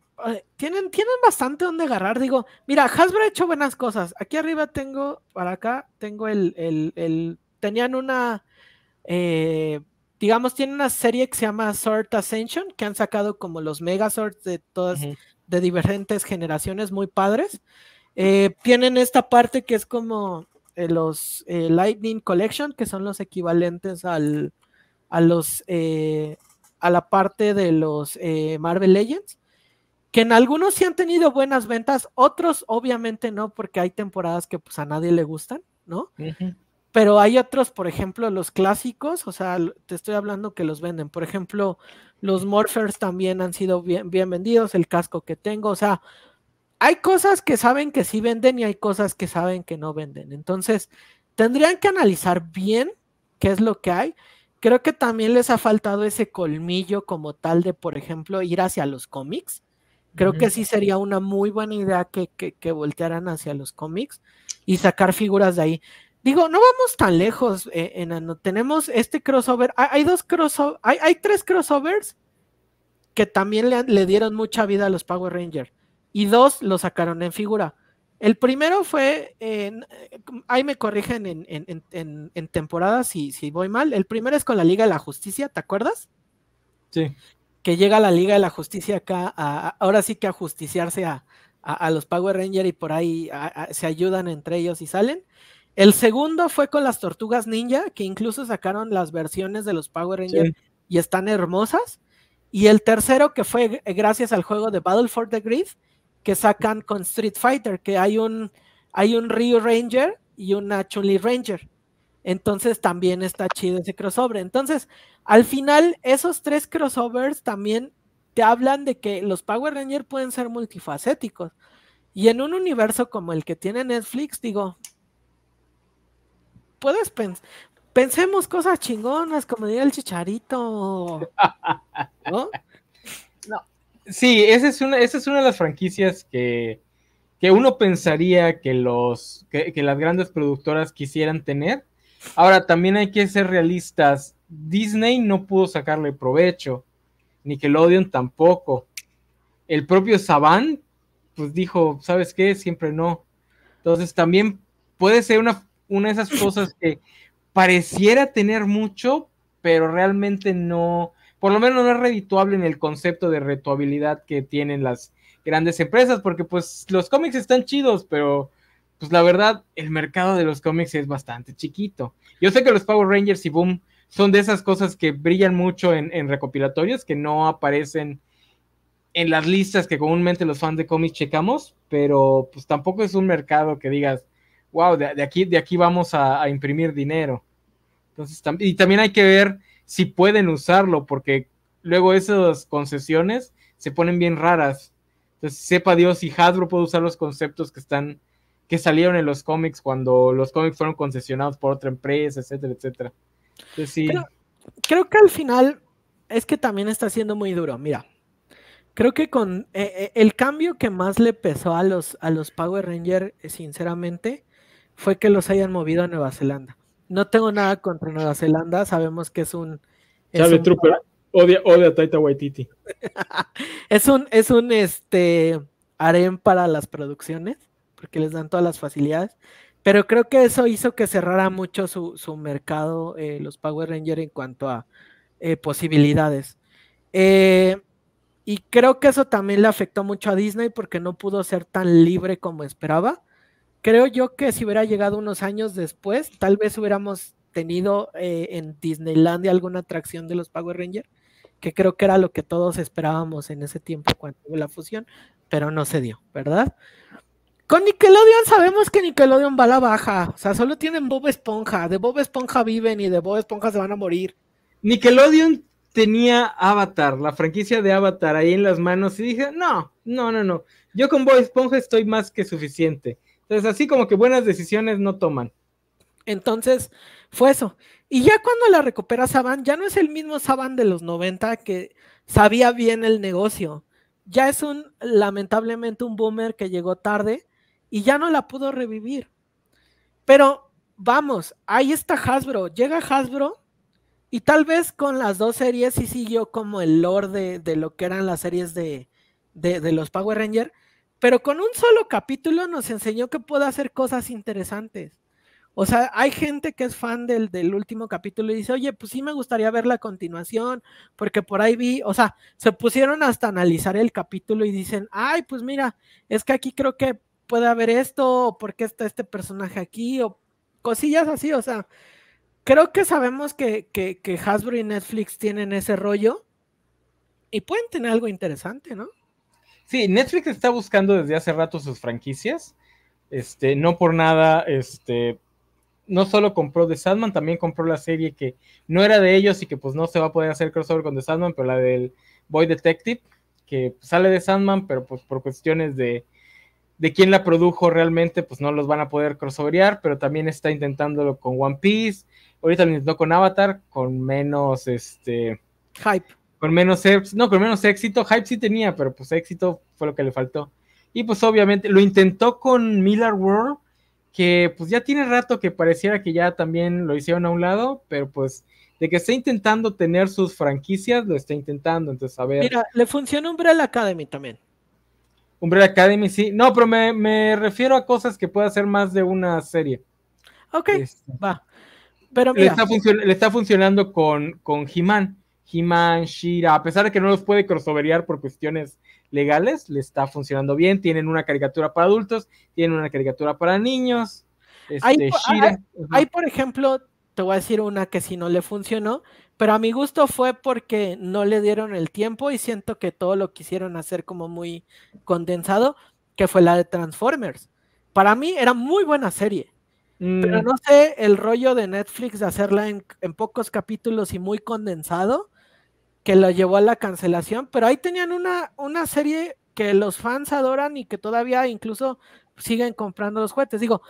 Speaker 2: tienen, tienen bastante donde agarrar. Digo, mira, Hasbro ha hecho buenas cosas. Aquí arriba tengo, para acá, tengo el, el, tenían una, eh, digamos, tienen una serie que se llama Sword Ascension, que han sacado como los mega Megazords de todas, de diferentes generaciones, muy padres. Eh, tienen esta parte que es como eh, los Lightning Collection, que son los equivalentes al, a los, a la parte de los Marvel Legends que en algunos sí han tenido buenas ventas, otros obviamente no, porque hay temporadas que pues a nadie le gustan, ¿no? Pero hay otros, por ejemplo, los clásicos, o sea, te estoy hablando que los venden. Por ejemplo, los Morphers también han sido bien vendidos, el casco que tengo, o sea, hay cosas que saben que sí venden y hay cosas que saben que no venden. Entonces, tendrían que analizar bien qué es lo que hay creo que también les ha faltado ese colmillo como tal de, por ejemplo, ir hacia los cómics. Creo que sí sería una muy buena idea que, que, voltearan hacia los cómics y sacar figuras de ahí. Digo, no vamos tan lejos, eh, Tenemos este crossover. Hay, dos crossover, hay, tres crossovers que también le, dieron mucha vida a los Power Rangers. Y dos lo sacaron en figura. El primero fue, eh, ahí me corrigen en, en, temporada si, si voy mal. El primero es con la Liga de la Justicia, ¿te acuerdas? Sí que llega la Liga de la Justicia acá, ahora sí que a justiciarse a, los Power Rangers y por ahí se ayudan entre ellos y salen. El segundo fue con las Tortugas Ninja, que incluso sacaron las versiones de los Power Rangers y están hermosas. Y el tercero que fue gracias al juego de Battle for the Grid, que sacan con Street Fighter, que hay un, hay un Ryu Ranger y una Chun-Li Ranger. Entonces también está chido ese crossover. Entonces, al final, esos tres crossovers también te hablan de que los Power Rangers pueden ser multifacéticos. Y en un universo como el que tiene Netflix, digo, puedes pensar, pensemos cosas chingonas, como diría el chicharito. <laughs> ¿No? Sí, esa es, una, esa
Speaker 1: es una de las franquicias que, uno pensaría que, los, que las grandes productoras quisieran tener Ahora, también hay que ser realistas. Disney no pudo sacarle provecho. Nickelodeon tampoco. El propio Saban, pues dijo, ¿sabes qué? Siempre no. Entonces también puede ser una, una de esas cosas que pareciera tener mucho, pero realmente no, por lo menos no es redituable en el concepto de retuabilidad que tienen las grandes empresas, porque pues los cómics están chidos, pero pues la verdad, el mercado de los cómics es bastante chiquito. Yo sé que los Power Rangers y Boom son de esas cosas que brillan mucho en, recopilatorios, que no aparecen en las listas que comúnmente los fans de cómics checamos, pero pues tampoco es un mercado que digas, wow, de, aquí, de aquí vamos a, imprimir dinero. Entonces, y también hay que ver si pueden usarlo, porque luego esas concesiones se ponen bien raras. Entonces, sepa Dios si Hasbro puede usar los conceptos que están que salieron en los cómics cuando los cómics fueron concesionados por otra empresa, etcétera, etcétera. Entonces, creo que al
Speaker 2: final es que también está siendo muy duro. Mira, creo que con eh, eh, el cambio que más le pesó a los, a los Power Rangers, eh, sinceramente, fue que los hayan movido a Nueva Zelanda. No tengo nada contra Nueva Zelanda, sabemos que es un...
Speaker 1: Es odia, odia a Taita Waititi. <laughs>
Speaker 2: es un, es un este, harem para las producciones porque les dan todas las facilidades. Pero creo que eso hizo que cerrara mucho su, mercado eh, los Power Rangers en cuanto a eh, posibilidades. Eh, y creo que eso también le afectó mucho a Disney porque no pudo ser tan libre como esperaba. Creo yo que si hubiera llegado unos años después, tal vez hubiéramos tenido en Disneylandia alguna atracción de los Power Rangers, que creo que era lo que todos esperábamos en ese tiempo cuando hubo la fusión, pero no se dio, ¿verdad? Con Nickelodeon sabemos que Nickelodeon va a la baja. O sea, solo tienen Bob Esponja. De Bob Esponja viven y de Bob Esponja se van a morir.
Speaker 1: Nickelodeon tenía Avatar, la franquicia de Avatar ahí en las manos y dije, no, no, no, no. Yo con Bob Esponja estoy más que suficiente. Entonces, así como que buenas decisiones no
Speaker 2: toman. Entonces, fue eso. Y ya cuando la recupera Saban, ya no es el mismo Saban de los 90 que sabía bien el negocio. Ya es un, lamentablemente, un boomer que llegó tarde y ya no la pudo revivir. Pero vamos, ahí está Hasbro, llega Hasbro y tal vez con las dos series sí siguió como el lord de, lo que eran las series de, los Power Rangers, pero con un solo capítulo nos enseñó que puede hacer cosas interesantes. O sea, hay gente que es fan del, del, último capítulo y dice, oye, pues sí me gustaría ver la continuación, porque por ahí vi, o sea, se pusieron hasta analizar el capítulo y dicen, ay, pues mira, es que aquí creo que puede haber esto, o por qué está este personaje aquí, o cosillas así, o sea, creo que sabemos que, que, Hasbro y Netflix tienen ese rollo y pueden tener algo interesante, ¿no? Sí,
Speaker 1: Netflix está buscando desde hace rato sus franquicias. Este, no por nada, este, no solo compró The Sandman, también compró la serie que no era de ellos y que pues no se va a poder hacer crossover con The Sandman, pero la del Boy Detective, que sale de Sandman, pero pues por cuestiones de de quién la produjo realmente, pues no los van a poder crossoverear, pero también está intentándolo con One Piece. Ahorita lo intentó con Avatar, con menos este. Hype. Con menos, no, con menos éxito. Hype sí tenía, pero pues éxito fue lo que le faltó. Y pues obviamente lo intentó con Miller World, que pues ya tiene rato que pareciera que ya también lo hicieron a un lado, pero pues de que está intentando tener sus franquicias, lo está intentando, entonces a ver. Mira,
Speaker 2: le funciona Umbrella Academy también.
Speaker 1: Umbrella Academy, sí. No, pero me, refiero a cosas que pueda hacer más de una serie. Ok, este, va. Pero Le, está funcionando con, con He-Man. He-Man, Shira, a pesar de que no los puede crossoverear por cuestiones legales, le está funcionando bien. Tienen una caricatura para adultos, tienen una caricatura para niños.
Speaker 2: hay, este, por ejemplo, te voy a decir una que si no le funcionó, pero a mi gusto fue porque no le dieron el tiempo y siento que todo lo quisieron hacer como muy condensado, que fue la de Transformers. Para mí era muy buena serie, pero mm. no sé el rollo de Netflix de hacerla en, pocos capítulos y muy condensado, que lo llevó a la cancelación, pero ahí tenían una, una serie que los fans adoran y que todavía incluso siguen comprando los juguetes. Digo,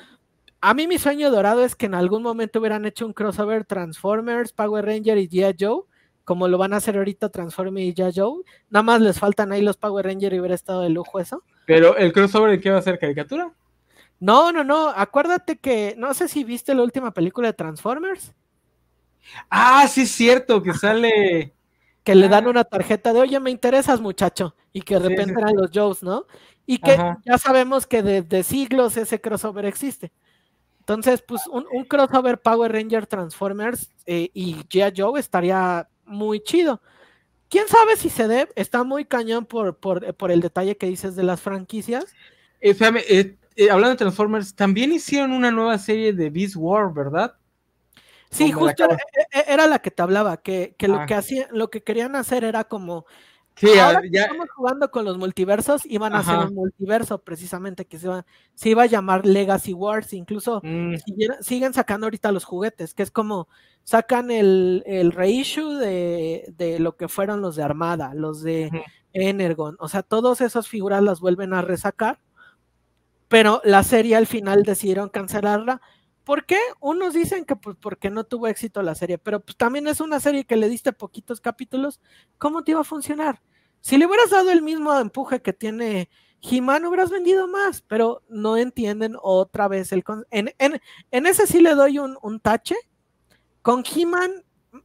Speaker 2: a mí mi sueño dorado es que en algún momento hubieran hecho un crossover Transformers, Power Ranger y G.I. Joe, como lo van a hacer ahorita Transformers y G.I. Joe. Nada más les faltan ahí los Power Ranger y hubiera estado de lujo eso. Pero el crossover, ¿qué va a ser? ¿Caricatura? No, no, no. Acuérdate que no sé si viste la última película de Transformers. Ah, sí, es cierto, que sale. que le dan ah. una tarjeta de, oye, me interesas, muchacho. Y que de repente eran los Joes, ¿no? Y que ya sabemos que desde siglos ese crossover existe. Entonces, pues un, un crossover Power Ranger Transformers eh, y G.I. Joe estaría muy chido. ¿Quién sabe si se dé? Está muy cañón por, por, el detalle que dices de las franquicias.
Speaker 1: Eh, eh, hablando de Transformers, también hicieron una nueva serie
Speaker 2: de Beast Wars, ¿verdad? Sí, justo e, e, era, la que te hablaba, que, lo ah. que hacían, lo que querían hacer era como Ah, ya... estamos jugando con los multiversos iban a ser hacer un multiverso precisamente que se se iba a llamar Legacy Wars, incluso mm. siguen, sacando ahorita los juguetes, que es como sacan el, el reissue de, lo que fueron los de Armada, los de Energon, o sea, todas esas figuras las vuelven a resacar, pero la serie al final decidieron cancelarla ¿Por qué? Unos dicen que pues porque no tuvo éxito la serie, pero pues también es una serie que le diste poquitos capítulos, ¿cómo te iba a funcionar? Si le hubieras dado el mismo empuje que tiene He-Man, hubieras vendido más, pero no entienden otra vez el... En, en, ese sí le doy un, un tache. Con He-Man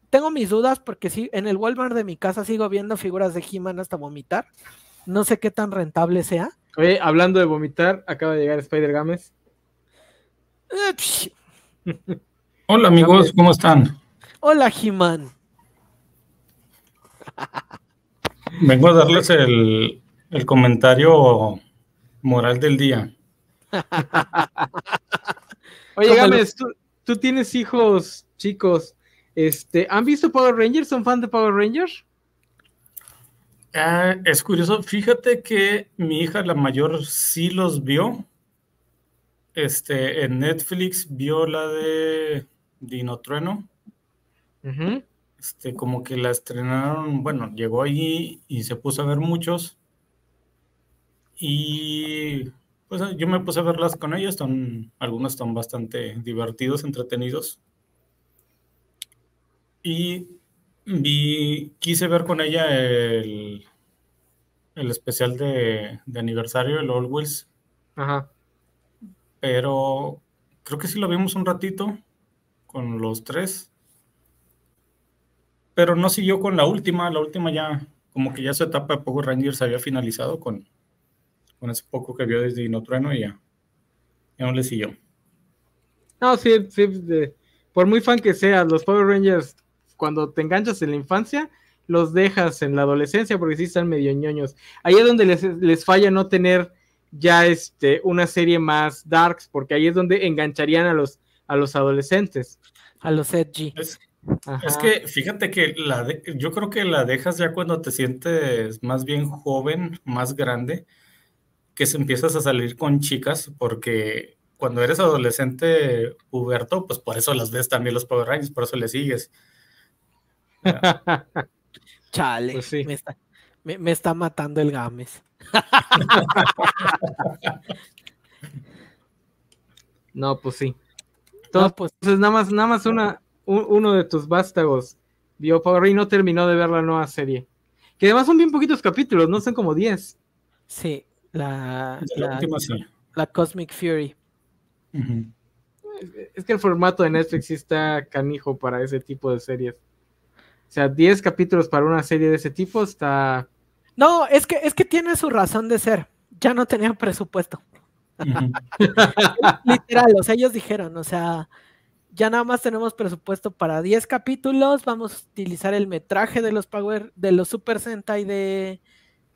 Speaker 2: tengo mis dudas porque sí, en el Walmart de mi casa sigo viendo figuras de He-Man hasta vomitar. No sé qué tan rentable
Speaker 3: sea.
Speaker 1: Oye, hablando de vomitar, acaba de llegar Spider Games.
Speaker 3: Hola amigos, ¿cómo están?
Speaker 2: Hola Jimán.
Speaker 3: Vengo a darles el, el comentario moral del día.
Speaker 2: Oye,
Speaker 1: tú, tienes hijos chicos. Este, ¿Han visto Power Rangers? ¿Son fan de
Speaker 3: Power Rangers? Ah, es curioso, fíjate que mi hija, la mayor, sí los vio este, en Netflix vio la de Dino Trueno. este, como que la estrenaron, bueno, llegó allí y se puso a ver muchos. Y pues yo me puse a verlas con ellos, están, algunos están bastante divertidos, entretenidos. Y vi, quise ver con ella el, especial de, de aniversario, el Wheels. Ajá pero creo que sí lo vimos un ratito con los tres. Pero no siguió con la última, la última ya, como que ya su etapa de Power Rangers había finalizado con, con ese poco que vio desde Inotrueno y ya, no le siguió.
Speaker 1: No, sí, sí, por muy fan que sea, los Power Rangers, cuando te enganchas en la infancia, los dejas en la adolescencia porque sí están medio ñoños. Ahí es donde les, les falla no tener ya este, una serie más darks, porque ahí es donde engancharían a los, a los adolescentes. A los edgy. Es,
Speaker 3: que fíjate que yo creo que la dejas ya cuando te sientes más bien joven, más grande, que se empiezas a salir con chicas, porque cuando eres adolescente Huberto, pues por eso las ves también los Power Rangers, por eso le sigues.
Speaker 2: <laughs> Chale, pues me, está, me, está matando el Games.
Speaker 3: <laughs>
Speaker 1: no, pues sí. Entonces, pues, nada más, nada más una, uno de tus vástagos dio por y no terminó de ver la nueva serie. Que además son bien poquitos capítulos, no son como 10. Sí,
Speaker 2: la, la,
Speaker 1: Cosmic Fury. Es que el formato de Netflix sí está canijo para ese tipo de series. O sea, 10 capítulos para una serie de ese tipo está
Speaker 2: no, es que, es que tiene su razón de ser. Ya no tenían presupuesto.
Speaker 3: <laughs>
Speaker 2: Literal, o sea, ellos dijeron, o sea, ya nada más tenemos presupuesto para 10 capítulos, vamos a utilizar el metraje de los Power, de los Super Sentai de,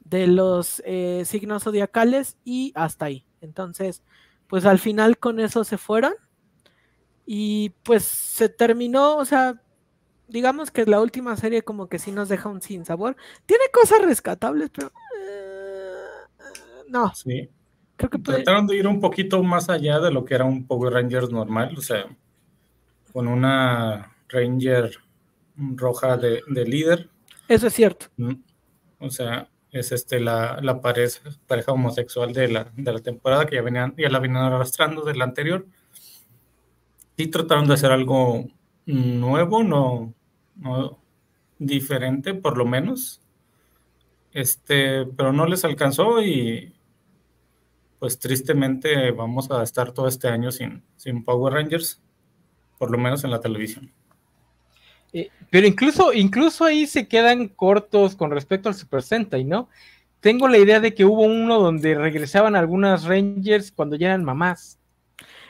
Speaker 2: de los eh, signos zodiacales y hasta ahí. Entonces, pues al final con eso se fueron y pues se terminó, o sea, digamos que la última serie como que sí nos deja un sin sabor. Tiene cosas rescatables, pero eh,
Speaker 3: no. Sí. Creo que Trataron de ir un poquito más allá de lo que era un Power Rangers normal, o sea, con una Ranger roja de, líder. Eso es cierto. Mm. O sea, es este la, la pareja, pareja, homosexual de la, de la temporada que ya, venían, ya la venían arrastrando de la anterior. Sí trataron de hacer algo nuevo, no, diferente, por lo menos. Este, pero no les alcanzó y pues tristemente vamos a estar todo este año sin, sin Power Rangers, por lo menos en la televisión. Eh, pero
Speaker 1: incluso, incluso ahí se quedan cortos con respecto al Super Sentai, ¿no? Tengo la idea de que hubo uno donde
Speaker 2: regresaban algunas Rangers cuando ya eran mamás.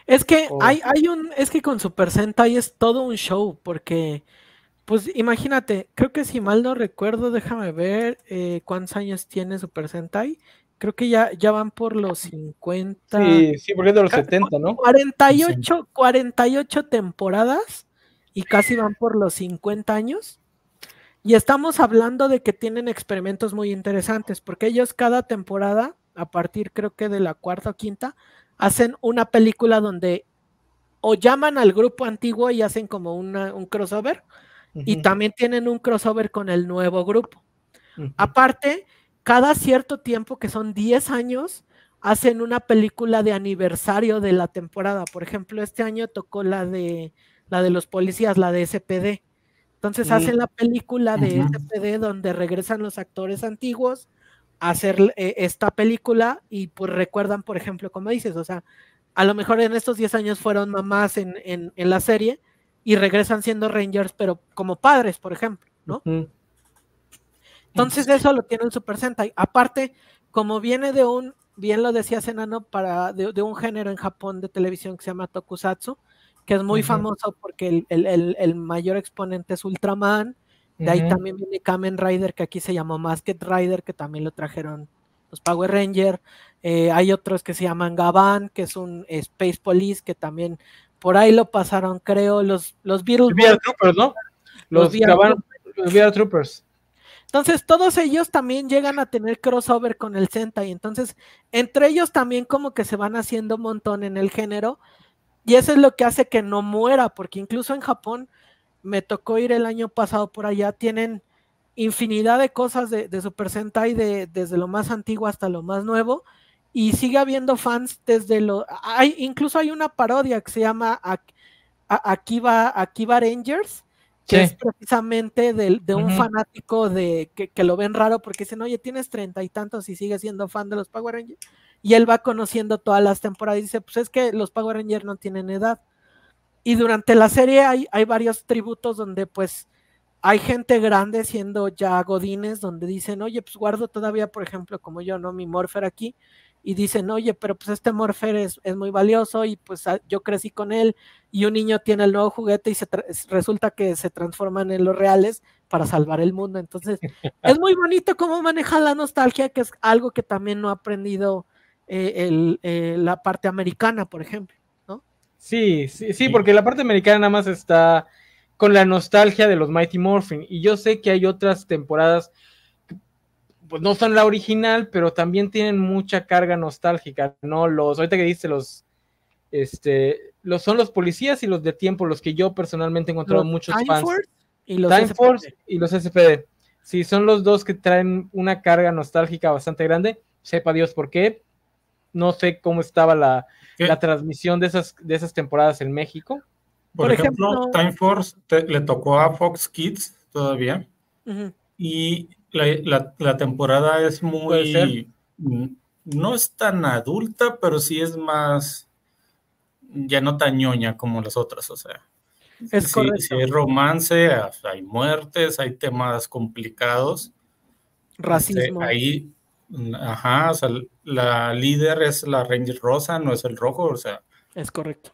Speaker 2: Es que hay, hay un, es que con Super Sentai es todo un show, porque pues imagínate, creo que si mal no recuerdo, déjame ver eh, cuántos años tiene Super Sentai. Creo que ya, ya van por los 50. Sí, sí, porque es de los 70, ¿no? 48, 48 temporadas y casi van por los 50 años. Y estamos hablando de que tienen experimentos muy interesantes, porque ellos cada temporada, a partir creo que de la cuarta o quinta, hacen una película donde o llaman al grupo antiguo y hacen como una, un crossover, y también tienen un crossover con el nuevo grupo. Aparte, cada cierto tiempo, que son 10 años, hacen una película de aniversario de la temporada. Por ejemplo, este año tocó la de la de los policías, la de SPD. Entonces mm. hacen la película de SPD donde regresan los actores antiguos a hacer eh, esta película y pues recuerdan, por ejemplo, como dices, o sea, a lo mejor en estos 10 años fueron mamás en, en la serie, y regresan siendo Rangers, pero como padres, por ejemplo, ¿no? Entonces eso lo tiene el Super Sentai. Aparte, como viene de un, bien lo decía Senano, para, de, un género en Japón de televisión que se llama Tokusatsu, que es muy famoso porque el, mayor exponente es Ultraman, de ahí también viene Kamen Rider, que aquí se llamó Masked Rider, que también lo trajeron los Power Rangers. Eh, hay otros que se llaman Gaban, que es un Space Police, que también por ahí lo pasaron, creo, los, los Beatles. Los VR Troopers, ¿no? Los, los, Troopers. Entonces, todos ellos también llegan a tener crossover con el Sentai. Entonces, entre ellos también como que se van haciendo un montón en el género. Y eso es lo que hace que no muera, porque incluso en Japón, me tocó ir el año pasado por allá, tienen infinidad de cosas de, de Super Sentai, de, desde lo más antiguo hasta lo más nuevo y sigue habiendo fans desde los... incluso hay una parodia que se llama aquí va Rangers, que es precisamente de, un fanático de que, lo ven raro porque dicen, oye, tienes treinta y tantos y sigue siendo fan de los Power Rangers. Y él va conociendo todas las temporadas y dice, pues es que los Power Rangers no tienen edad. Y durante la serie hay, varios tributos donde pues hay gente grande siendo ya godines, donde dicen, oye, pues guardo todavía, por ejemplo, como yo, ¿no? Mi Morpher aquí y dicen, oye, pero pues este Morpher es, es, muy valioso y pues ah, yo crecí con él y un niño tiene el nuevo juguete y se resulta que se transforman en los reales para salvar el mundo. Entonces, <laughs> es muy bonito cómo maneja la nostalgia, que es algo que también no ha aprendido eh, el, eh, la parte americana, por ejemplo. ¿no?
Speaker 1: Sí, sí, sí, porque la parte americana nada más está con la nostalgia de los Mighty Morphin y yo sé que hay otras temporadas pues no son la original, pero también tienen mucha carga nostálgica, ¿no? Los, ahorita que dices los, este, los, son los policías y los de tiempo, los que yo personalmente he encontrado muchos fans.
Speaker 2: y los Time Force
Speaker 1: y los SPD. Sí, son los dos que traen una carga nostálgica bastante grande. Sepa Dios por qué. No sé cómo estaba la, transmisión de esas, de esas temporadas en México.
Speaker 3: Por, ejemplo, Time Force le tocó a Fox Kids todavía. Y eh, la, temporada es muy... No es tan adulta, pero sí es más... Ya no tan ñoña como las otras, o sea. Es hay romance, ah, hay muertes, hay temas complicados. Racismo. Este, ahí, ajá, o sea, la líder es la Ranger Rosa, no es el rojo, o sea. Es correcto.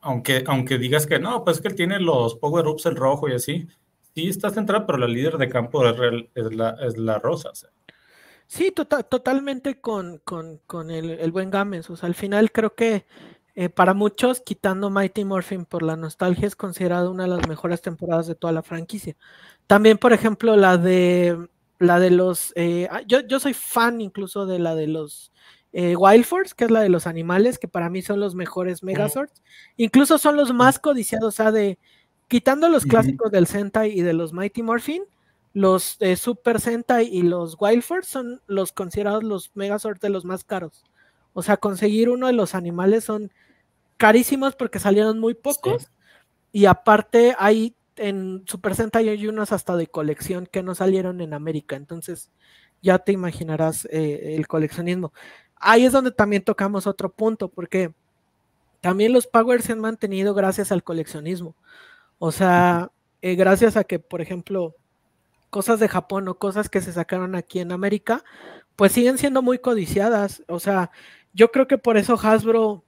Speaker 3: Aunque, aunque digas que no, pues que él tiene los power ups el rojo y así, sí está centrada, pero la líder de campo es, la, es la Rosas.
Speaker 2: Sí, tota-, totalmente con, el, buen Gámez. O sea, al final creo que eh, para muchos, quitando Mighty Morphin por la nostalgia, es considerada una de las mejores temporadas de toda la franquicia. También, por ejemplo, la de la de los. Eh, ah, yo, yo soy fan incluso de la de los eh, Wild Force, que es la de los animales, que para mí son los mejores Megazords. Incluso son los más codiciados, a de, Quitando los clásicos del Sentai y de los Mighty Morphin, los eh, Super Sentai y los Wild Force son los considerados los Megazords de los más caros. O sea, conseguir uno de los animales son carísimos porque salieron muy pocos. Y aparte hay en Super Sentai hay unos hasta de colección que no salieron en América. Entonces ya te imaginarás eh, el coleccionismo. Ahí es donde también tocamos otro punto porque también los Powers se han mantenido gracias al coleccionismo. O sea, eh, gracias a que, por ejemplo, cosas de Japón o cosas que se sacaron aquí en América, pues siguen siendo muy codiciadas. O sea, yo creo que por eso Hasbro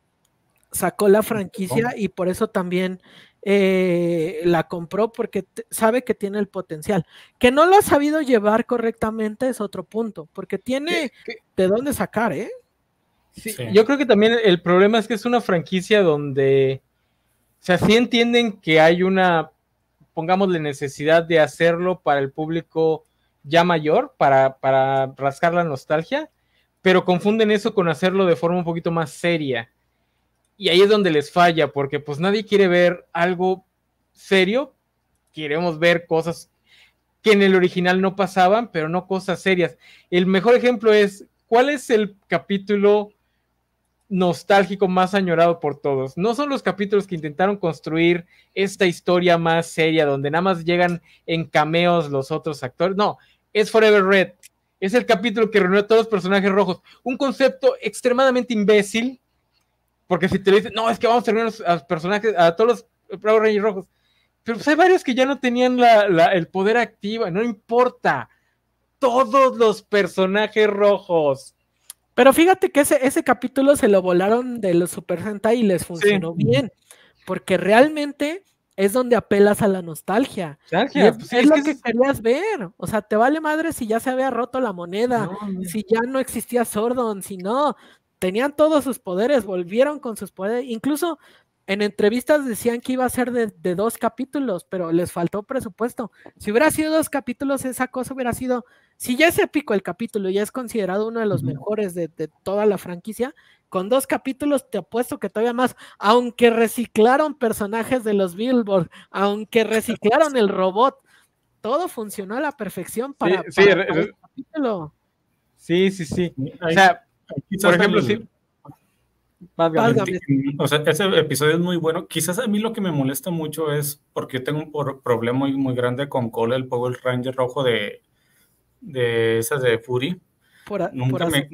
Speaker 2: sacó la franquicia y por eso también eh, la compró porque sabe que tiene el potencial. Que no lo ha sabido llevar correctamente es otro punto, porque tiene de dónde sacar, ¿eh? sí.
Speaker 1: Yo creo que también el problema es que es una franquicia donde sea, sí entienden que hay una, pongámosle, necesidad de hacerlo para el público ya mayor, para, para rascar la nostalgia, pero confunden eso con hacerlo de forma un poquito más seria. Y ahí es donde les falla, porque pues nadie quiere ver algo serio, queremos ver cosas que en el original no pasaban, pero no cosas serias. El mejor ejemplo es, ¿cuál es el capítulo nostálgico más añorado por todos. No son los capítulos que intentaron construir esta historia más seria, donde nada más llegan en cameos los otros actores. No, es Forever Red. Es el capítulo que reunió a todos los personajes rojos. Un concepto extremadamente imbécil, porque si te dicen, no, es que vamos a reunir a los personajes, a todos los Power Rangers rojos. Pero pues hay varios que ya no tenían el poder activa, no importa. Todos los personajes rojos
Speaker 2: pero fíjate que ese, ese capítulo se lo volaron de los Super Sentai y les funcionó bien, porque realmente es donde apelas a la nostalgia. Pues es, lo que, querías ver. O sea, te vale madre si ya se había roto la moneda, si ya no existía Sordon, si no. Tenían todos sus poderes, volvieron con sus poderes. Incluso en entrevistas decían que iba a ser de dos capítulos, pero les faltó presupuesto. Si hubiera sido dos capítulos, esa cosa hubiera sido si ya es épico el capítulo, ya es considerado uno de los mejores de, toda la franquicia, con dos capítulos te apuesto que todavía más, aunque reciclaron personajes de los Billboard, aunque reciclaron el robot, todo funcionó a la perfección para, sí, sí, el capítulo.
Speaker 3: Sí, sí, sí. o sea, por ejemplo, O sea, ese episodio es muy bueno. Quizás a mí lo que me molesta mucho es porque tengo un problema muy, grande con Cole, el Power Ranger rojo de, de esas de Fury. ¿Por, Nunca Me...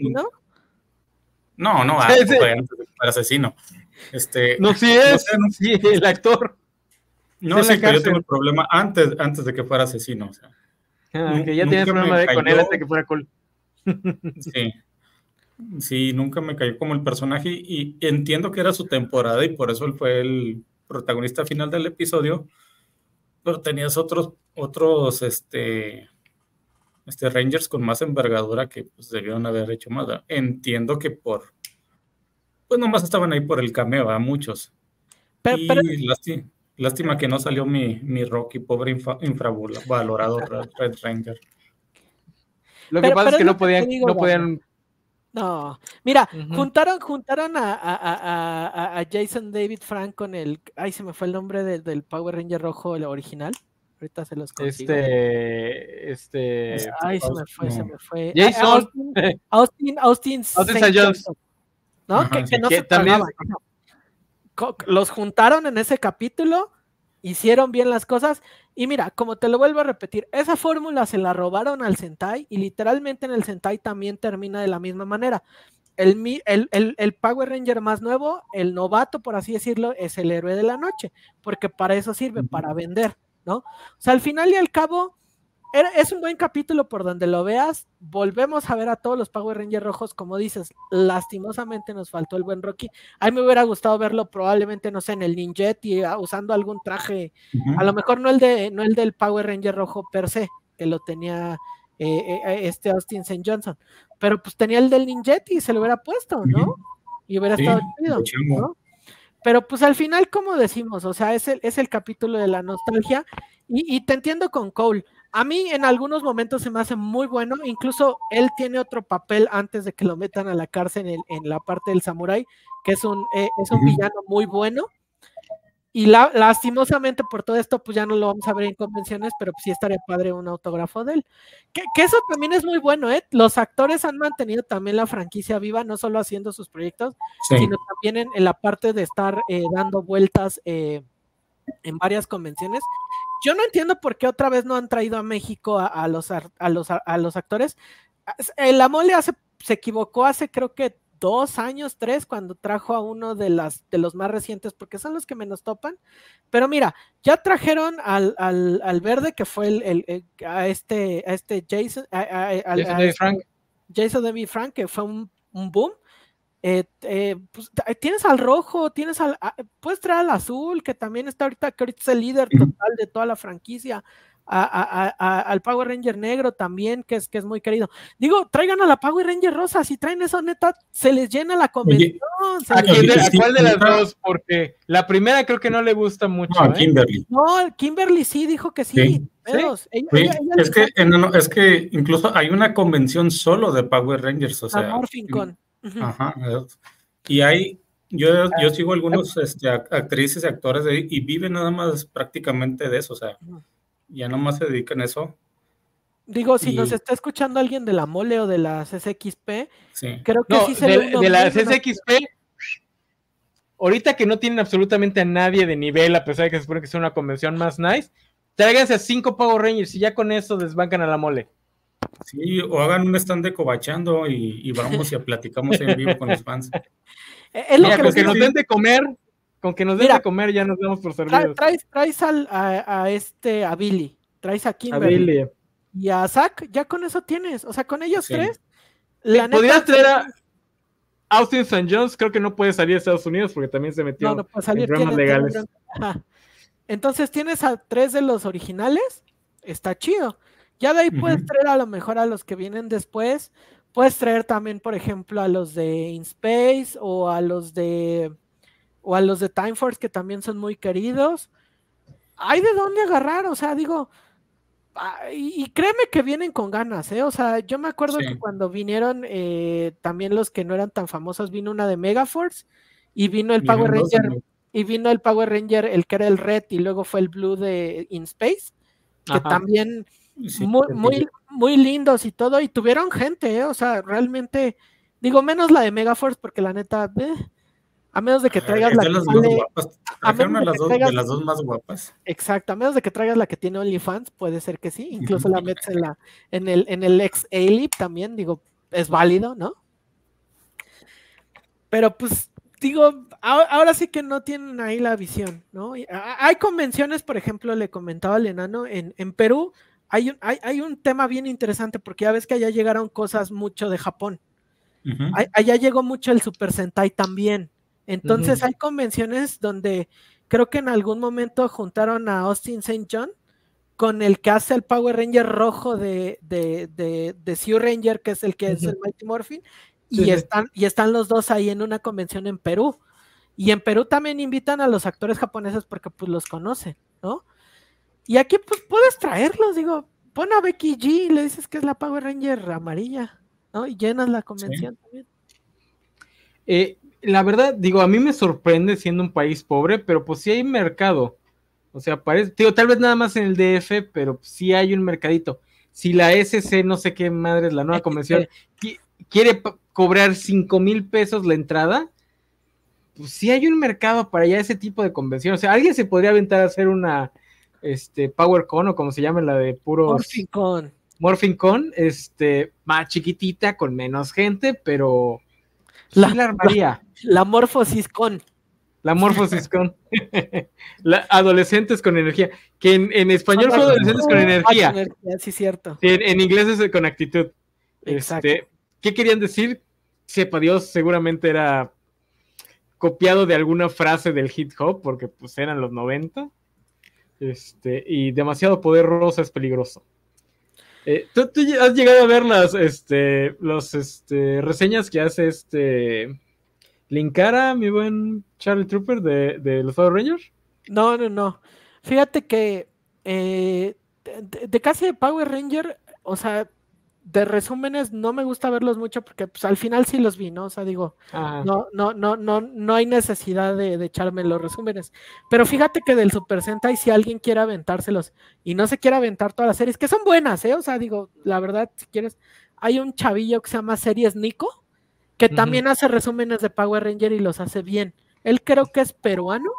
Speaker 3: No, antes de que fuera asesino. Este, no, sí es, el actor. No, sé, pero yo tengo el problema antes, antes de que fuera asesino. O ah, ya tienes problema con él antes de que fuera cool. <laughs> sí. Sí, nunca me cayó como el personaje y entiendo que era su temporada y por eso él fue el protagonista final del episodio, pero tenías otros, otros, este, este, Rangers con más envergadura que pues, debieron haber hecho más. Entiendo que por. Pues nomás estaban ahí por el cameo, a muchos. y Lástima, que no salió mi, mi Rocky, pobre infrabula Valorado <laughs> Red Ranger. Lo que pasa es que no, podían, no podían
Speaker 2: no, mira, juntaron, juntaron a, a, Jason David Frank con el, ay se me fue el nombre del, del Power Ranger rojo, el original. Ahorita se los consigo.
Speaker 1: Este, este. Pues, ay, se me fue, se me fue. Jason. <laughs> Austin,
Speaker 2: Austin, Austin, ¿No? que, no se también... Los juntaron en ese capítulo, hicieron bien las cosas. Y mira, como te lo vuelvo a repetir, esa fórmula se la robaron al Sentai y literalmente en el Sentai también termina de la misma manera. el, el, Power Ranger más nuevo, el novato, por así decirlo, es el héroe de la noche, porque para eso sirve, para vender. ¿no? O sea, al final y al cabo, es un buen capítulo por donde lo veas. Volvemos a ver a todos los Power Rangers rojos, como dices, lastimosamente nos faltó el buen Rocky. A mí me hubiera gustado verlo probablemente, no sé, en el y ah, usando algún traje, a lo mejor no el, de, no el del Power Ranger rojo per se, que lo tenía eh, eh, eh, este Austin St. Johnson, pero pues tenía el del Ninjetti y se lo hubiera puesto, ¿no? Y hubiera estado chido, pero pues al final, como decimos, o sea, es el, es el capítulo de la nostalgia y, te entiendo con Cole. A mí en algunos momentos se me hace muy bueno, incluso él tiene otro papel antes de que lo metan a la cárcel en, en la parte del samurái, que es un, eh, es un villano muy bueno y lastimosamente por todo esto, pues ya no lo vamos a ver en convenciones, pero pues sí estaría padre un autógrafo de él. Que, eso también es muy bueno, ¿eh? Los actores han mantenido también la franquicia viva, no solo haciendo sus proyectos, sino también en, la parte de estar eh, dando vueltas eh, en varias convenciones. Yo no entiendo por qué otra vez no han traído a México a, los, a, los, actores. El mole hace, se equivocó hace creo que dos años, tres, cuando trajo a uno de, las, de los más recientes, porque son los que menos topan. Pero mira, ya trajeron al, al, al verde, que fue el, el, a, este, a este Jason, a, este Jason, David Frank. Jason Frank, que fue un, boom. Eh, eh, pues, tienes al rojo, tienes al, puedes traer al azul, que también está ahorita, que ahorita es el líder total de toda la franquicia a, al Power Ranger negro también, que es, que es muy querido. Digo, traigan a la Power Ranger rosa, si traen eso, neta, se les llena la convención. ¿A,
Speaker 1: quién cuál de las dos? Porque la primera creo que no le gusta
Speaker 2: mucho. No, ¿eh? Kimberly. No, Kimberly sí dijo que sí. es,
Speaker 3: que, incluso hay una convención solo de Power Rangers, o sea. Mm, ajá. Y hay, yo, yo ah. sigo algunos este, actrices y actores y viven nada más prácticamente de eso, o sea ya nomás se dedican a eso.
Speaker 2: Digo, si nos está escuchando alguien de la mole o de la CSXP...
Speaker 3: creo que sí se de, de la CSXP...
Speaker 1: ahorita que no tienen absolutamente a nadie de nivel, a pesar de que se supone que es una convención más nice, tráiganse a cinco Power Rangers y ya con eso desbancan a la
Speaker 3: mole. Sí, o hagan un stand de cobachando y, vamos y platicamos en vivo con los fans. <laughs> Es lo que, que nos den de
Speaker 1: comer, con que nos deje comer ya nos damos por servidos.
Speaker 2: Traes, a, este, a Billy, traes a Kimberly. Y a Zack, ya con eso tienes. O sea, con ellos tres. Podrías traer a
Speaker 1: Austin St. Jones, creo que no puede salir a Estados Unidos porque también se metió en problemas legales.
Speaker 2: Entonces tienes a tres de los originales, está chido. Ya de ahí puedes traer a lo mejor a los que vienen después. Puedes traer también, por ejemplo, a los de In Space o a los de o a los de Time Force que también son muy queridos. Hay de dónde agarrar, o sea, digo, ah, y créeme que vienen con ganas, ¿eh? O sea, yo me acuerdo que cuando vinieron eh, también los que no eran tan famosos, vino una de Megaforce y vino el Power Ranger, y vino el Power Ranger, el que era el red y luego fue el blue de In Space, que también muy, muy, muy, lindos y todo, y tuvieron gente, ¿eh? O sea, realmente, digo, menos la de Megaforce porque la neta... Eh, a menos de que traigas la que más guapas. Exacto, menos de que traigas la que tiene OnlyFans, puede ser que sí. Incluso la metes en, la, en, el, en el ex a también, digo, es válido, ¿no? Pero pues, digo, ahora, sí que no tienen ahí la visión, ¿no? Hay convenciones, por ejemplo, le comentaba al enano, en, Perú hay un, hay, un tema bien interesante porque ya ves que allá llegaron cosas mucho de Japón. Allá llegó mucho el Super Sentai también. Entonces hay convenciones donde creo que en algún momento juntaron a Austin St. John con el que hace el Power Ranger rojo de, de, Sea Ranger, que es el que es el Mighty Morphin, y, Están, y están los dos ahí en una convención en Perú. Y en Perú también invitan a los actores japoneses porque pues los conocen, ¿no? Y aquí pues puedes traerlos, digo, pon a Becky G y le dices que es la Power Ranger amarilla, ¿no? Y llenas la convención
Speaker 3: también.
Speaker 1: Eh, la verdad, digo, a mí me sorprende siendo un país pobre, pero pues sí hay mercado. O sea, parece, digo, tal vez nada más en el DF, pero pues, sí hay un mercadito. Si la SC, no sé qué madre es la nueva convención, quiere cobrar 5 mil pesos la entrada, pues sí hay un mercado para ya ese tipo de convención. O sea, alguien se podría aventar a hacer una este, PowerCon o como se llama la de puro. MorphinCon. MorphinCon, este, más chiquitita, con menos gente, pero. Pues, la, sí la armaría. La morfosis con. La morfosis con. <laughs> adolescentes con energía. Que en, español fue adolescentes con ah, energía. sí, cierto. en, inglés es con actitud. Este, ¿Qué querían decir? Sepa Dios, seguramente era copiado de alguna frase del hip hop, porque pues eran los 90. Este, y demasiado poder rosa es peligroso. Eh, ¿tú, has llegado a ver las, este, este reseñas que hace este ¿Linkara, mi buen Charlie Trooper de, los Power Rangers? No, no,
Speaker 2: no. Fíjate que eh, de, casi de Power Ranger, o sea, de resúmenes no me gusta verlos mucho porque pues, al final sí los vi, ¿no? O sea, digo, ah. no, no, no, no, no hay necesidad de, de, echarme los resúmenes. Pero fíjate que del Super Sentai, si alguien quiere aventárselos y no se quiere aventar todas las series, que son buenas, ¿eh? O sea, digo, la verdad, si quieres, hay un chavillo que se llama Series Nico que también hace resúmenes de Power Ranger y los hace bien. Él creo que es peruano,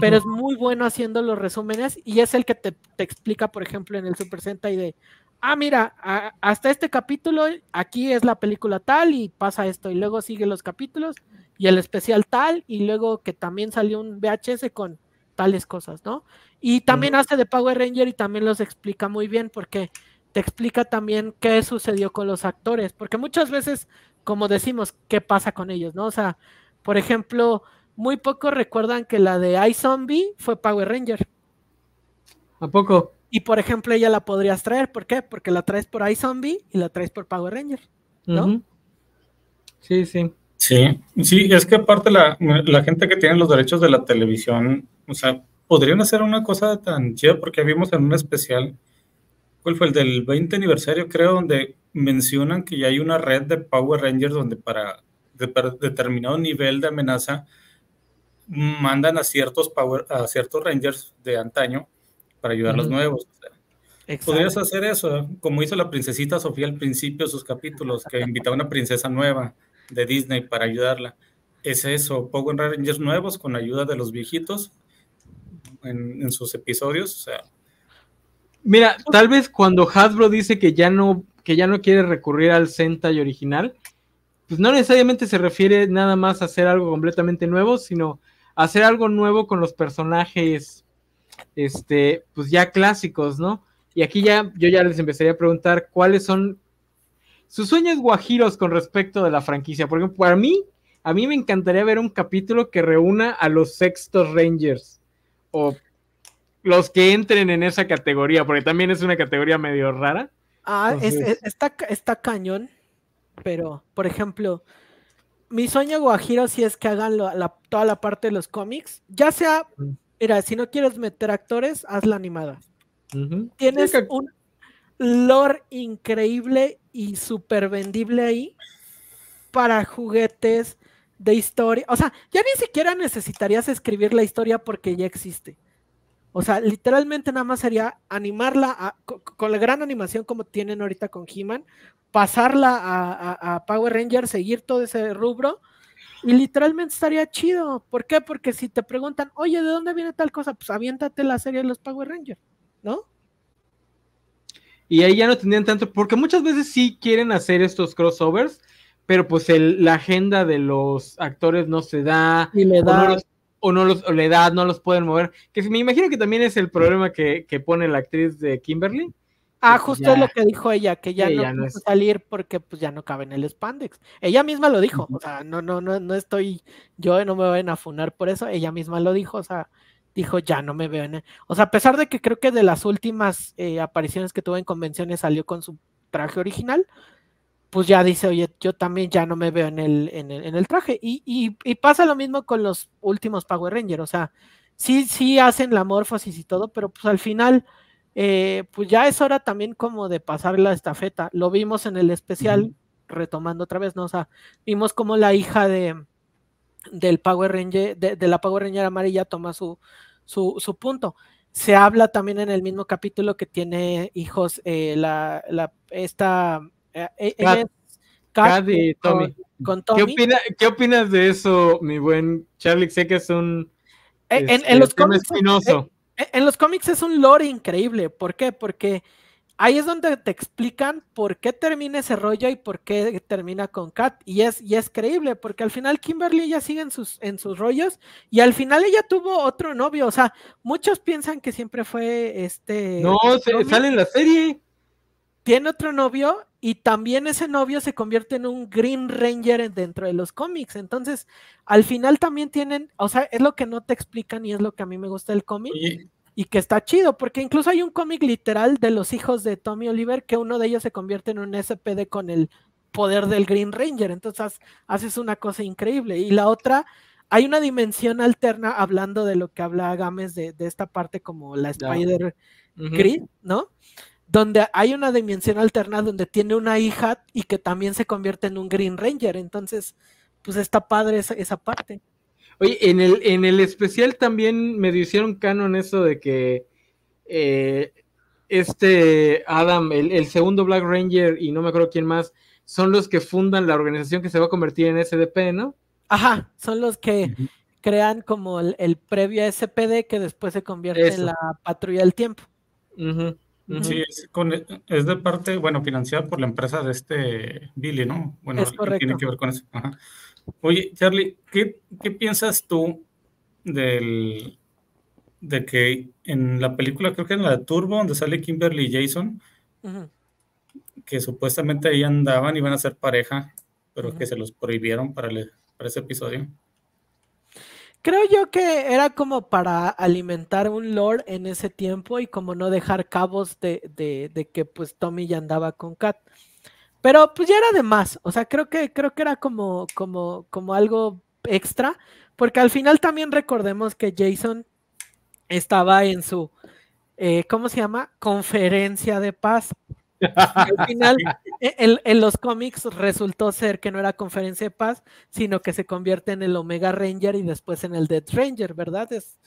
Speaker 2: pero es muy bueno haciendo los resúmenes y es el que te, te explica, por ejemplo, en el Super Sentai de, ah, mira, hasta este capítulo, aquí es la película tal y pasa esto, y luego sigue los capítulos y el especial tal, y luego que también salió un VHS con tales cosas, ¿no? Y también hace de Power Ranger y también los explica muy bien porque te explica también qué sucedió con los actores, porque muchas veces, como decimos, qué pasa con ellos, ¿no? O sea, por ejemplo, muy pocos recuerdan que la de iZombie fue Power Ranger. ¿A poco? Y por ejemplo, ella la podrías traer, ¿por qué? Porque la traes por iZombie y la traes por Power Ranger,
Speaker 1: ¿no? Sí, sí.
Speaker 3: Sí, sí, es que aparte la, la gente que tiene los derechos de la televisión, o sea, podrían hacer una cosa tan chida porque vimos en un especial ¿cuál fue el del 20 aniversario? Creo, donde mencionan que ya hay una red de Power Rangers donde para, determinado nivel de amenaza mandan a ciertos Power, a ciertos Rangers de antaño para ayudar a los nuevos. Podrías hacer eso, como hizo la princesita Sofía al principio de sus capítulos, que invitaba a una princesa nueva de Disney para ayudarla. Es eso, Power Rangers nuevos con ayuda de los viejitos en, en sus episodios. O sea,
Speaker 1: Mira, tal vez cuando Hasbro dice que ya no, que ya no quiere recurrir al Sentai original, pues no necesariamente se refiere nada más a hacer algo completamente nuevo, sino a hacer algo nuevo con los personajes, este, pues ya clásicos, ¿no? Y aquí ya yo ya les empezaría a preguntar cuáles son sus sueños guajiros con respecto de la franquicia. Porque para mí, a mí me encantaría ver un capítulo que reúna a los sextos Rangers o los que entren en esa categoría, porque también es una categoría medio rara.
Speaker 2: Ah, está, está cañón, pero, por ejemplo, mi sueño guajiro si es que hagan toda la parte de los cómics, ya sea, mira, si no quieres meter actores, haz la animada. Tienes un lore increíble y súper vendible ahí para juguetes de historia. O sea, ya ni siquiera necesitarías escribir la historia porque ya existe. O sea, literalmente nada más sería animarla con, la gran animación como tienen ahorita con He-Man, pasarla a, Power Rangers, seguir todo ese rubro. Y literalmente estaría chido. ¿Por qué? Porque si te preguntan, oye, ¿de dónde viene tal cosa? Pues aviéntate la serie de los Power Rangers, ¿no?
Speaker 1: Y ahí ya no tendrían tanto, porque muchas veces sí quieren hacer estos crossovers, pero pues la agenda de los actores no se da. Y le da o no la edad no los pueden mover. Que me imagino que también es el problema que, pone la actriz de Kimberly.
Speaker 2: Ah, pues, justo es lo que dijo ella, que ya, no, puede salir porque pues ya no cabe en el spandex. Ella misma lo dijo, o sea, no, no, no, no estoy, yo no me voy a afunar por eso, ella misma lo dijo, o sea, dijo ya no me veo en el... O sea, a pesar de que creo que de las últimas eh, apariciones que tuvo en convenciones salió con su traje original, pues ya dice, oye, yo también ya no me veo en el, en el, traje. Y, pasa lo mismo con los últimos Power Rangers, o sea, sí, sí hacen la morfosis y todo, pero pues al final, eh, pues ya es hora también como de pasar la estafeta. Lo vimos en el especial, retomando otra vez, ¿no? O sea, vimos como la hija de del Power Ranger, de, la Power Ranger amarilla toma su, su, punto. Se habla también en el mismo capítulo que tiene hijos eh, la, la, esta eh, e-, Tommy. Con,
Speaker 1: ¿Qué, opinas de eso, mi buen Charlie? Sé que es un...
Speaker 2: E-, este, en, los cómics, espinoso. E-, en los cómics es un lore increíble. ¿Por qué? Porque ahí es donde te explican por qué termina ese rollo y por qué termina con Kat. Y es, y es creíble, porque al final Kimberly ya sigue en sus, en sus rollos y al final ella tuvo otro novio. O sea, muchos piensan que siempre fue este. No, sale en la serie. Tiene otro novio y también ese novio se convierte en un Green Ranger dentro de los cómics. Entonces, al final también tienen, o sea, es lo que no te explican y es lo que a mí me gusta del cómic. Y que está chido, porque incluso hay un cómic literal de los hijos de Tommy Oliver que uno de ellos se convierte en un SPD con el poder del Green Ranger. Entonces haces una cosa increíble. Y la otra, hay una dimensión alterna hablando de lo que habla Gámez de, esta parte como la Spider Grid, ¿no? donde hay una dimensión alternada donde tiene una hija y que también se convierte en un Green Ranger. Entonces, pues está padre esa, esa parte.
Speaker 1: Oye, en el, en el especial también me hicieron canon eso de que eh, este Adam, el, segundo Black Ranger y no me acuerdo quién más, son los que fundan la organización que se va a convertir en SDP, ¿no?
Speaker 2: Ajá, son los que crean como el, previo SPD que después se convierte en la
Speaker 3: patrulla del tiempo. Sí, es, de parte, bueno, financiada por la empresa de este Billy, ¿no? Bueno, es tiene que ver con eso. Oye, Charlie, ¿qué, piensas tú del, de que en la película, creo que en la de Turbo, donde sale Kimberly y Jason, que supuestamente ahí andaban, y iban a ser pareja, pero que se los prohibieron para ese episodio?
Speaker 2: Creo yo que era como para alimentar un lore en ese tiempo y como no dejar cabos de, que pues Tommy ya andaba con Kat. Pero pues ya era de más, o sea, creo que, creo que era como, como, como algo extra, porque al final también recordemos que Jason estaba en su, eh, ¿cómo se llama? Conferencia de paz al final, <laughs> e, en, los cómics resultó ser que no era conferencia de paz, sino que se convierte en el Omega Ranger y después en el Death Ranger, ¿verdad? Es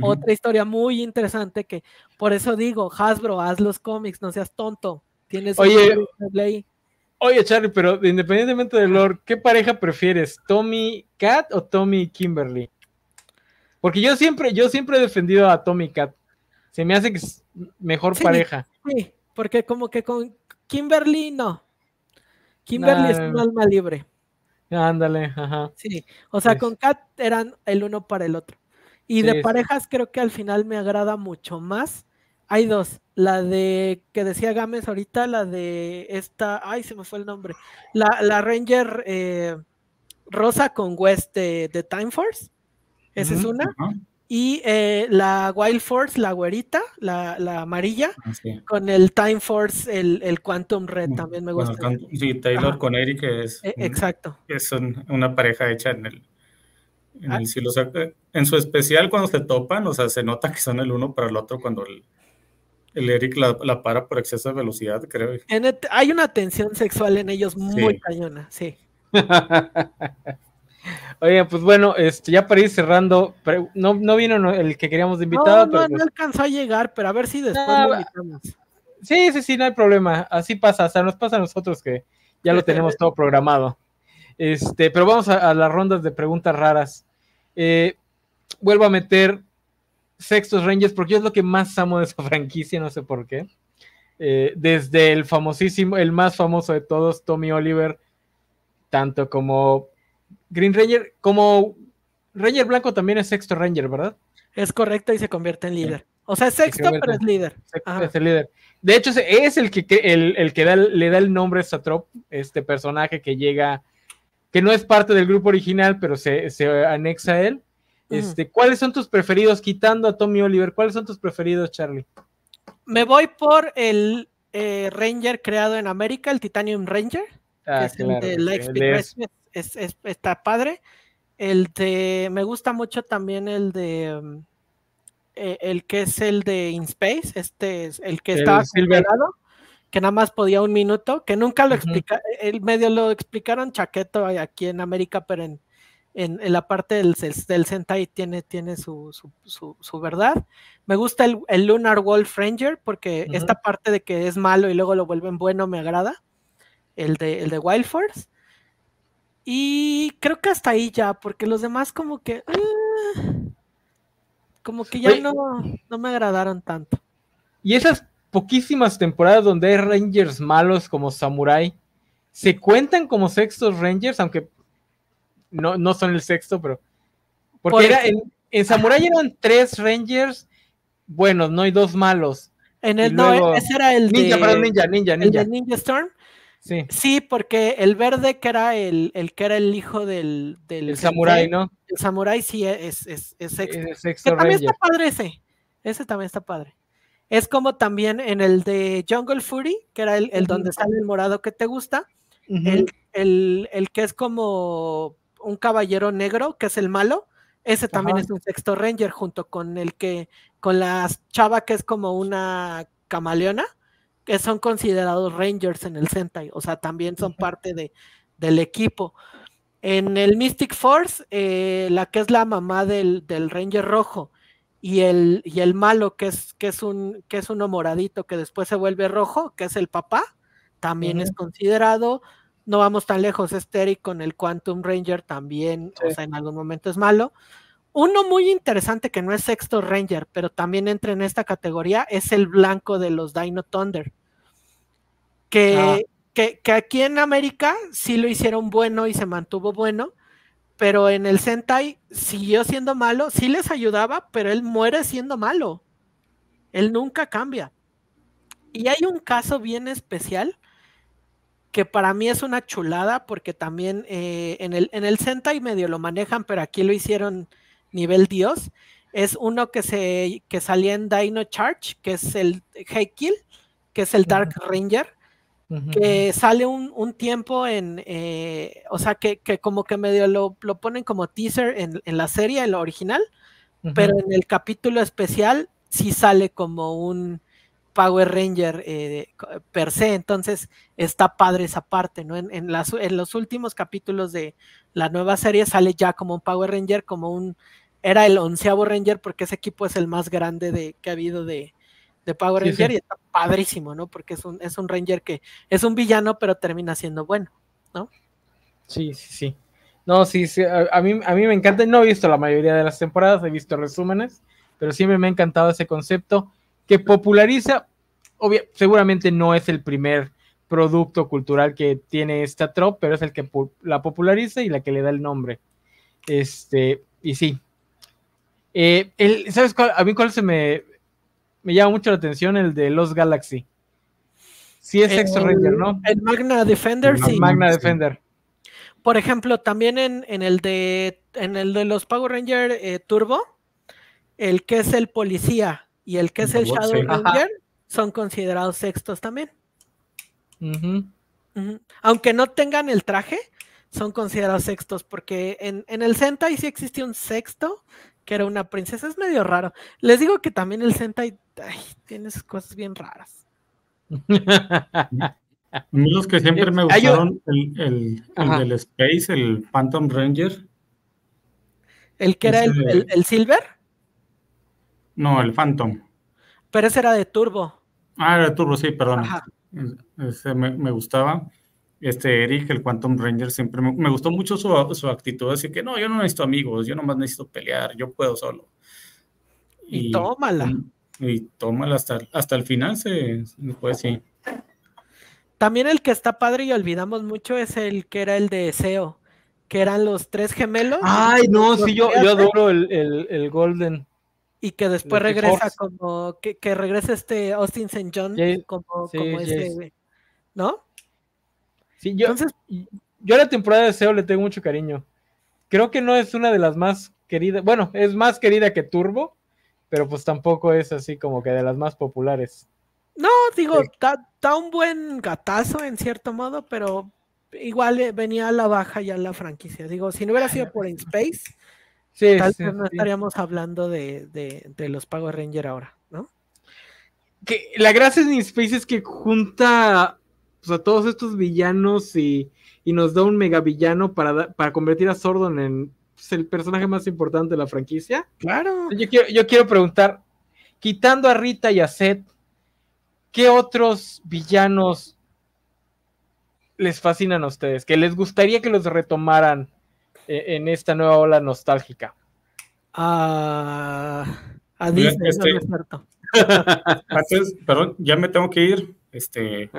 Speaker 2: otra historia muy interesante que por eso digo, Hasbro, haz los cómics, no seas tonto. Tienes Oye,
Speaker 1: Oye, Charlie, pero independientemente del lore, ¿qué pareja prefieres? ¿Tommy Cat o Tommy Kimberly? Porque yo siempre, yo siempre he defendido a Tommy Cat. Se me hace que es mejor pareja.
Speaker 2: Sí. Porque como que con Kimberly no. Kimberly es un alma libre.
Speaker 1: Ándale, ajá.
Speaker 2: Sí, o sea, con Kat eran el uno para el otro.
Speaker 1: Y de parejas
Speaker 2: creo que al final me agrada mucho más. Hay dos, la de que decía Gámez ahorita, la de esta, ay, se me fue el nombre, la, Ranger eh, Rosa con West de, Time Force. Esa es una y eh, la Wild Force, la güerita, la, la amarilla, ah, con el Time Force, el, el Quantum Red mm, también me gusta.
Speaker 3: sí, Taylor con Eric es, e, exacto. es una pareja hecha en el, en, ah. eh, en su especial cuando se topan, o sea, se nota que son el uno para el otro cuando el, el Eric la, la, para por exceso de velocidad, creo.
Speaker 2: hay una tensión sexual en ellos muy sí. cañona, sí. <laughs>
Speaker 1: Oye, pues bueno, este, ya para ir cerrando, no, vino el que queríamos de invitado. No, no, pues
Speaker 2: alcanzó a llegar, pero a ver si después lo invitamos.
Speaker 1: Sí, sí, sí, no hay problema. Así pasa, O sea, nos pasa a nosotros que ya lo tenemos todo programado. Este, pero vamos a, las rondas de preguntas raras. Eh, vuelvo a meter Sextos Rangers porque yo es lo que más amo de esa <laughs> franquicia, no sé por qué. Eh, desde el famosísimo, el más famoso de todos, Tommy Oliver, tanto como Green Ranger, como Ranger Blanco también es sexto Ranger, ¿verdad? Es correcto y se convierte en líder. O sea, es sexto, pero es líder. De hecho, es el que, el, que le da el nombre a Satrop, este personaje que llega, que no es parte del grupo original, pero se, anexa a él. Este, ¿Cuáles son tus preferidos, quitando a Tommy Oliver?
Speaker 2: ¿Cuáles son tus preferidos, Charlie? Me voy por el eh, Ranger creado en América, el Titanium Ranger, es, está padre. El de, me gusta mucho también el de, mm, eh, el que es el de InSpace, este es el que estaba congelado, que nada más podía un minuto, que nunca lo medio lo explicaron chaqueto aquí en América, pero en, la parte del, del Sentai tiene, tiene su, verdad. Me gusta el, Lunar Wolf Ranger, porque esta parte de que es malo y luego lo vuelven bueno me agrada, el de, el de Wild Force. Y creo que hasta ahí ya, porque los demás como que... Ah, como que ya no, no me agradaron tanto.
Speaker 1: Y esas poquísimas temporadas donde hay Rangers malos como Samurai, ¿se cuentan como sextos Rangers? Aunque no, son el sexto, pero... Porque en, Samurai eran tres Rangers
Speaker 2: buenos, ¿no? hay dos malos. En el, no, ese era el ninja, ninja, ninja, ninja. El Ninja Storm Sí. porque el verde que era el, que era el hijo del, samurai, ¿no? El samurái sí e, es, es, es, e, también está padre ese. Ese también está padre. Es como también en el de Jungle Fury, que era el, donde sale el morado que te gusta. el, que es como un caballero negro, que es el malo. Ese también es un sexto ranger junto con el que, con la chava que es como una camaleona que son considerados Rangers en el Sentai, o sea, también son parte de, del equipo. En el Mystic Force, eh, la que es la mamá del, del Ranger Rojo y el, y el malo, que es, que, es un, que es uno moradito que después se vuelve rojo, que es el papá, también es considerado. No vamos tan lejos, es con el Quantum Ranger también, o sea, en algún momento es malo. Uno muy interesante que no es sexto Ranger, pero también entra en esta categoría, es el blanco de los Dino Thunder. Ah. Que, aquí en América sí lo hicieron bueno y se mantuvo bueno, pero en el Sentai siguió siendo malo, sí les ayudaba, pero él muere siendo malo. Él nunca cambia. Y hay un caso bien especial que para mí es una chulada porque también eh, en, el, en el Sentai medio lo manejan, pero aquí lo hicieron nivel dios, es uno que, se, que salía en Dino Charge, que es el Heikil que es el Dark Ranger, que sale un, tiempo en, eh, o sea, que, como que medio lo, ponen como teaser en, la serie, en la original, pero en el capítulo especial sí sale como un Power Ranger eh, per se, entonces está padre esa parte, ¿no? En, en, en los últimos capítulos de la nueva serie sale ya como un Power Ranger, como un era el onceavo Ranger porque ese equipo es el más grande de, que ha habido de, Power Ranger y está padrísimo, ¿no? Porque es un, es un Ranger que es un villano, pero termina siendo bueno, ¿no? Sí, sí, sí.
Speaker 1: No, sí, A, mí, a mí me encanta. No he visto la mayoría de las temporadas, he visto resúmenes, pero siempre me ha encantado ese concepto que populariza. Obvia, seguramente no es el primer producto cultural que tiene esta trop, pero es el que la populariza y la que le da el nombre. Este, y sí, eh, ¿Sabes cuál? A mí cuál se me, me llama mucho la atención, el de los Galaxy. Sí es sexto Ranger,
Speaker 2: ¿no? El Magna Defender, sí. Magna Defender. Por ejemplo, también en, el de en el de los Power Ranger eh, Turbo, el que es el policía y el que es el Shadow Ranger son considerados sextos también. Aunque no tengan el traje, son considerados sextos, porque en, en el Sentai sí existe un sexto que era una princesa. Es medio raro. Les digo que también el Sentai ay, tiene cosas bien raras.
Speaker 3: los que siempre me gustaron, el, del Space, el Phantom Ranger.
Speaker 2: ¿El que era el, Silver?
Speaker 3: No, el Phantom. Pero
Speaker 2: ese era de Turbo.
Speaker 3: Ah, era de Turbo, sí, perdón. Ese me, me gustaba este Eric, el Quantum Ranger, siempre me, gustó mucho su, su, actitud, así que no, yo no necesito amigos, yo nomás necesito pelear, yo puedo solo. Y, tómala. Mm, y, tómala hasta, hasta el final, se, pues sí.
Speaker 2: También el que está padre y olvidamos mucho es el que era el de SEO, que eran los tres gemelos. Ay, no, sí, yo, yo adoro
Speaker 1: el, Golden y que después regresa
Speaker 2: como que, que regresa este Austin St. John como, este, como
Speaker 1: ¿no? yo, yo a la temporada de SEO le tengo mucho cariño. Creo que no es una de las más queridas, bueno, es más querida que Turbo, pero pues tampoco es así como que de las más populares.
Speaker 2: No, digo, da, un buen gatazo en cierto modo, pero igual eh, venía a la baja ya la franquicia. Digo, si no hubiera sido por InSpace, tal no estaríamos hablando de, los pagos Ranger ahora, ¿no?
Speaker 1: Que la gracia de InSpace es que junta a todos estos villanos y, nos da un megavillano para, para convertir a Sordon en pues, el personaje más importante de la franquicia. Claro. Yo quiero, preguntar, quitando a Rita y a Seth, ¿qué otros villanos les fascinan a ustedes? Que les gustaría que los retomaran eh, en, esta nueva ola nostálgica. Ah, a Disney, este,
Speaker 3: <laughs> perdón, ya me tengo que ir. Este,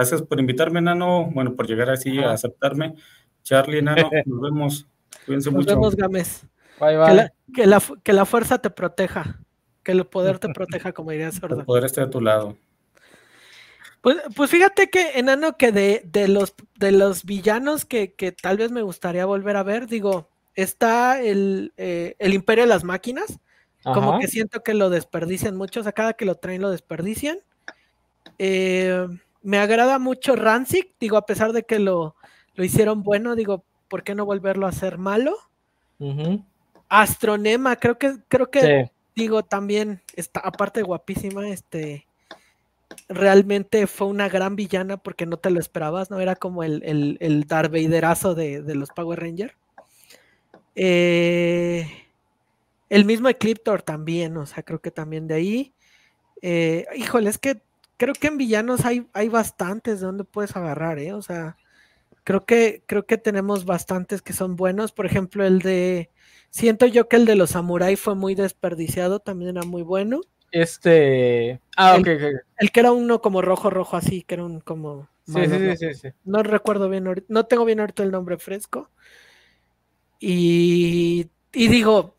Speaker 3: Gracias por invitarme, Nano. Bueno, por llegar así a aceptarme. Charlie, Nano, <laughs> nos vemos. Cuídense mucho. Nos vemos, Gámez. Bye, bye.
Speaker 2: Que, la, fuerza te proteja. Que el poder te <laughs> proteja, como diría Sordo. El
Speaker 3: poder esté a tu lado.
Speaker 2: Pues, pues fíjate que, enano, que de, los, de los villanos que, que tal vez me gustaría volver a ver, digo, está el, eh, Imperio de las Máquinas. Como que siento que lo desperdician muchos, O cada que lo traen lo desperdician. Eh, me agrada mucho Rancic, digo, a pesar de que lo, lo hicieron bueno, digo, ¿por qué no volverlo a hacer malo? Astronema, creo que, creo que, digo, también, está, aparte guapísima, este, realmente fue una gran villana porque no te lo esperabas, ¿no? Era como el, el, Darth Vaderazo de, los Power Rangers. Eh, el mismo Ecliptor también, o sea, creo que también de ahí. Eh, híjole, es que creo que en villanos hay, hay bastantes de donde puedes agarrar, ¿eh? O sea, creo que, creo que tenemos bastantes que son buenos. Por ejemplo, el de. Siento yo que el de los samuráis fue muy desperdiciado, también era muy bueno.
Speaker 1: Este. Ah, ok, ok.
Speaker 2: El que era uno como rojo, rojo, así, que era un como.
Speaker 1: Sí, sí, sí, sí,
Speaker 2: No recuerdo bien, no tengo bien ahorita el nombre fresco. Y, y digo,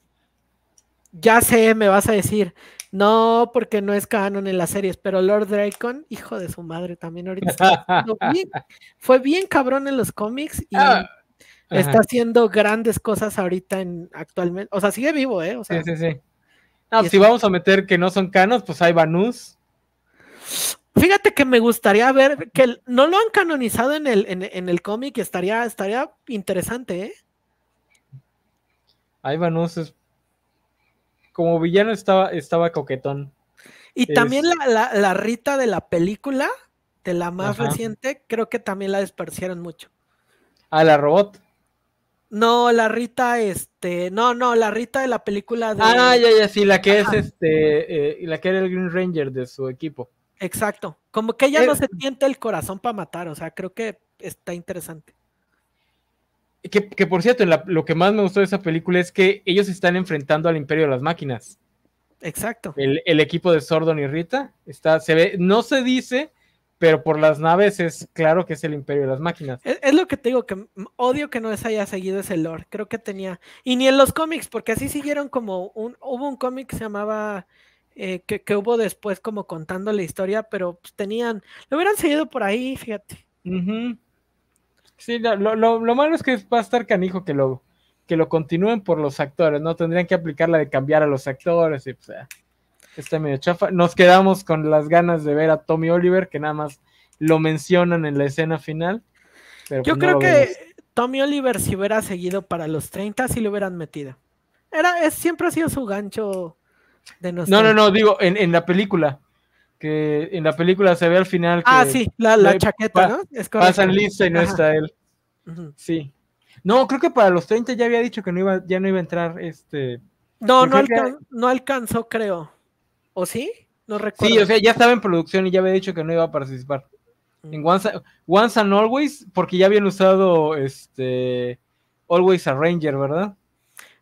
Speaker 2: ya sé, me vas a decir, no, porque no es canon en las series, pero Lord Dracon, hijo de su madre, también ahorita <laughs> fue bien cabrón en los cómics y ah, está haciendo grandes cosas ahorita en actualmente. O sea, sigue vivo, ¿eh? sí, sí, sí. No, pues, si
Speaker 1: vamos a meter que no
Speaker 2: son canos, pues hay Vanus. Fíjate que me gustaría ver que no lo han canonizado en el, en, el cómic, estaría, estaría interesante, ¿eh?
Speaker 1: Hay Vanus es como villano estaba, estaba coquetón.
Speaker 2: Y también la, la, Rita de la película, de la más reciente, creo que también la desparcieron mucho. ¿A ah, la robot? No, la Rita, este, no, no, la Rita de la película de. Ah, ya, ya, sí, la
Speaker 1: que es este,
Speaker 2: eh, la que era el Green Ranger de su equipo. Exacto. Como que ella no eh, se siente el corazón para matar, o sea, creo que está interesante.
Speaker 1: Que, por cierto, lo que más me gustó de esa película es que ellos están enfrentando al Imperio de las Máquinas.
Speaker 2: Exacto. El,
Speaker 1: equipo de Sordon y Rita está, se ve, no se dice, pero por las naves es claro que es el imperio de las máquinas.
Speaker 2: Es, lo que te digo, que odio que no se haya seguido ese lore, creo que tenía, y ni en los cómics, porque así siguieron como un, hubo un cómic que se llamaba, eh, que, hubo después como contando la historia, pero pues, tenían, lo hubieran seguido por ahí, fíjate. Ajá Sí, lo, lo, lo, malo es que va a estar canijo que lo,
Speaker 1: que lo continúen por los actores, ¿no? Tendrían que aplicar la de cambiar a los actores y pues, ah, está medio chafa. Nos quedamos con las ganas de ver a Tommy Oliver, que nada más lo mencionan en la escena final. Yo pues creo que
Speaker 2: Tommy Oliver si hubiera seguido para los 30, sí lo hubieran metido. Era, es, siempre ha sido su gancho de nosotros. No, no, no, digo,
Speaker 1: en la película que en la película se ve al final. Ah, que ah, sí, la, chaqueta, ¿no? pasan lista y no está él. Sí. No, creo que para los 30 ya había dicho que no iba, ya no iba a entrar este. No,
Speaker 2: no, alcanzó, creo. ¿O sí? No recuerdo. Sí, o sea, ya estaba
Speaker 1: en producción y ya había dicho que no iba a participar. Mm. En Once, Once, and Always, porque ya habían usado este Always a Ranger,
Speaker 2: ¿verdad?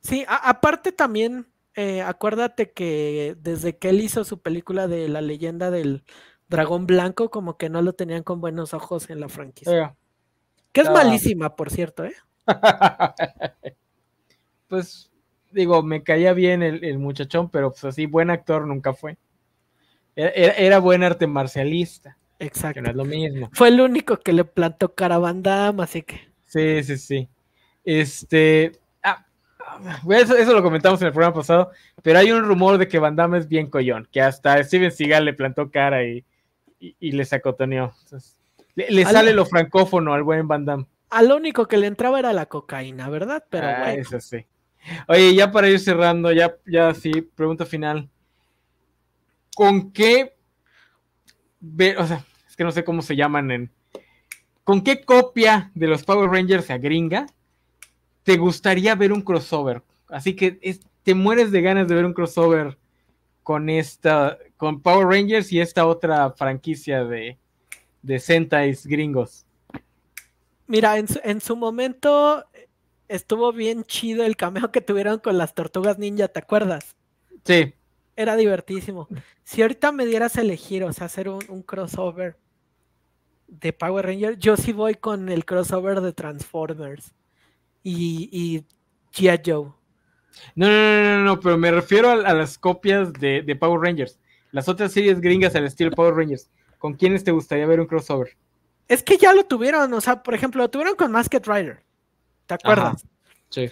Speaker 2: Sí, aparte también eh, acuérdate que desde que él hizo su película de la leyenda del dragón blanco, como que no lo tenían con buenos ojos en la franquicia. que es malísima, por cierto, ¿eh? <laughs>
Speaker 1: pues digo, me caía bien el, muchachón, pero pues así, buen actor nunca fue. E-, e-, era, buen arte marcialista. Exacto. no es lo mismo. Fue el único
Speaker 2: que le plantó Carabandam, así que.
Speaker 1: Sí, sí, sí. Este, <laughs> Eso, lo comentamos en el programa pasado, pero hay un rumor de que Van Damme es bien collón, que hasta Steven Seagal le plantó cara y, y, le sacotoneó.
Speaker 2: le, sale lo
Speaker 1: francófono al buen Van Damme.
Speaker 2: A único que le entraba era la cocaína, ¿verdad? Pero ah, bueno.
Speaker 1: Eso sí. Oye, ya para ir cerrando, ya, ya sí, pregunta final. ¿Con qué? O sea, es que no sé cómo se llaman en. ¿Con qué copia de los Power Rangers se gringa te gustaría ver un crossover. Así que te mueres de ganas de ver un crossover con esta, con Power Rangers y esta otra franquicia de, de Sentais gringos.
Speaker 2: Mira, en su, momento eh, estuvo bien chido el cameo que tuvieron con las tortugas ninja, ¿te acuerdas? Sí. Era divertísimo. Si ahorita me dieras a elegir, o sea, hacer un, un crossover de Power Rangers, yo sí voy con el crossover de Transformers y, y Joe.
Speaker 1: No, no, no, no, no, pero me refiero a, las copias de, Power Rangers. Las otras series gringas al estilo Power Rangers. ¿Con quiénes te gustaría ver un crossover?
Speaker 2: Es que ya lo tuvieron, o sea, por ejemplo, lo tuvieron con Masked Rider. ¿Te acuerdas? sí.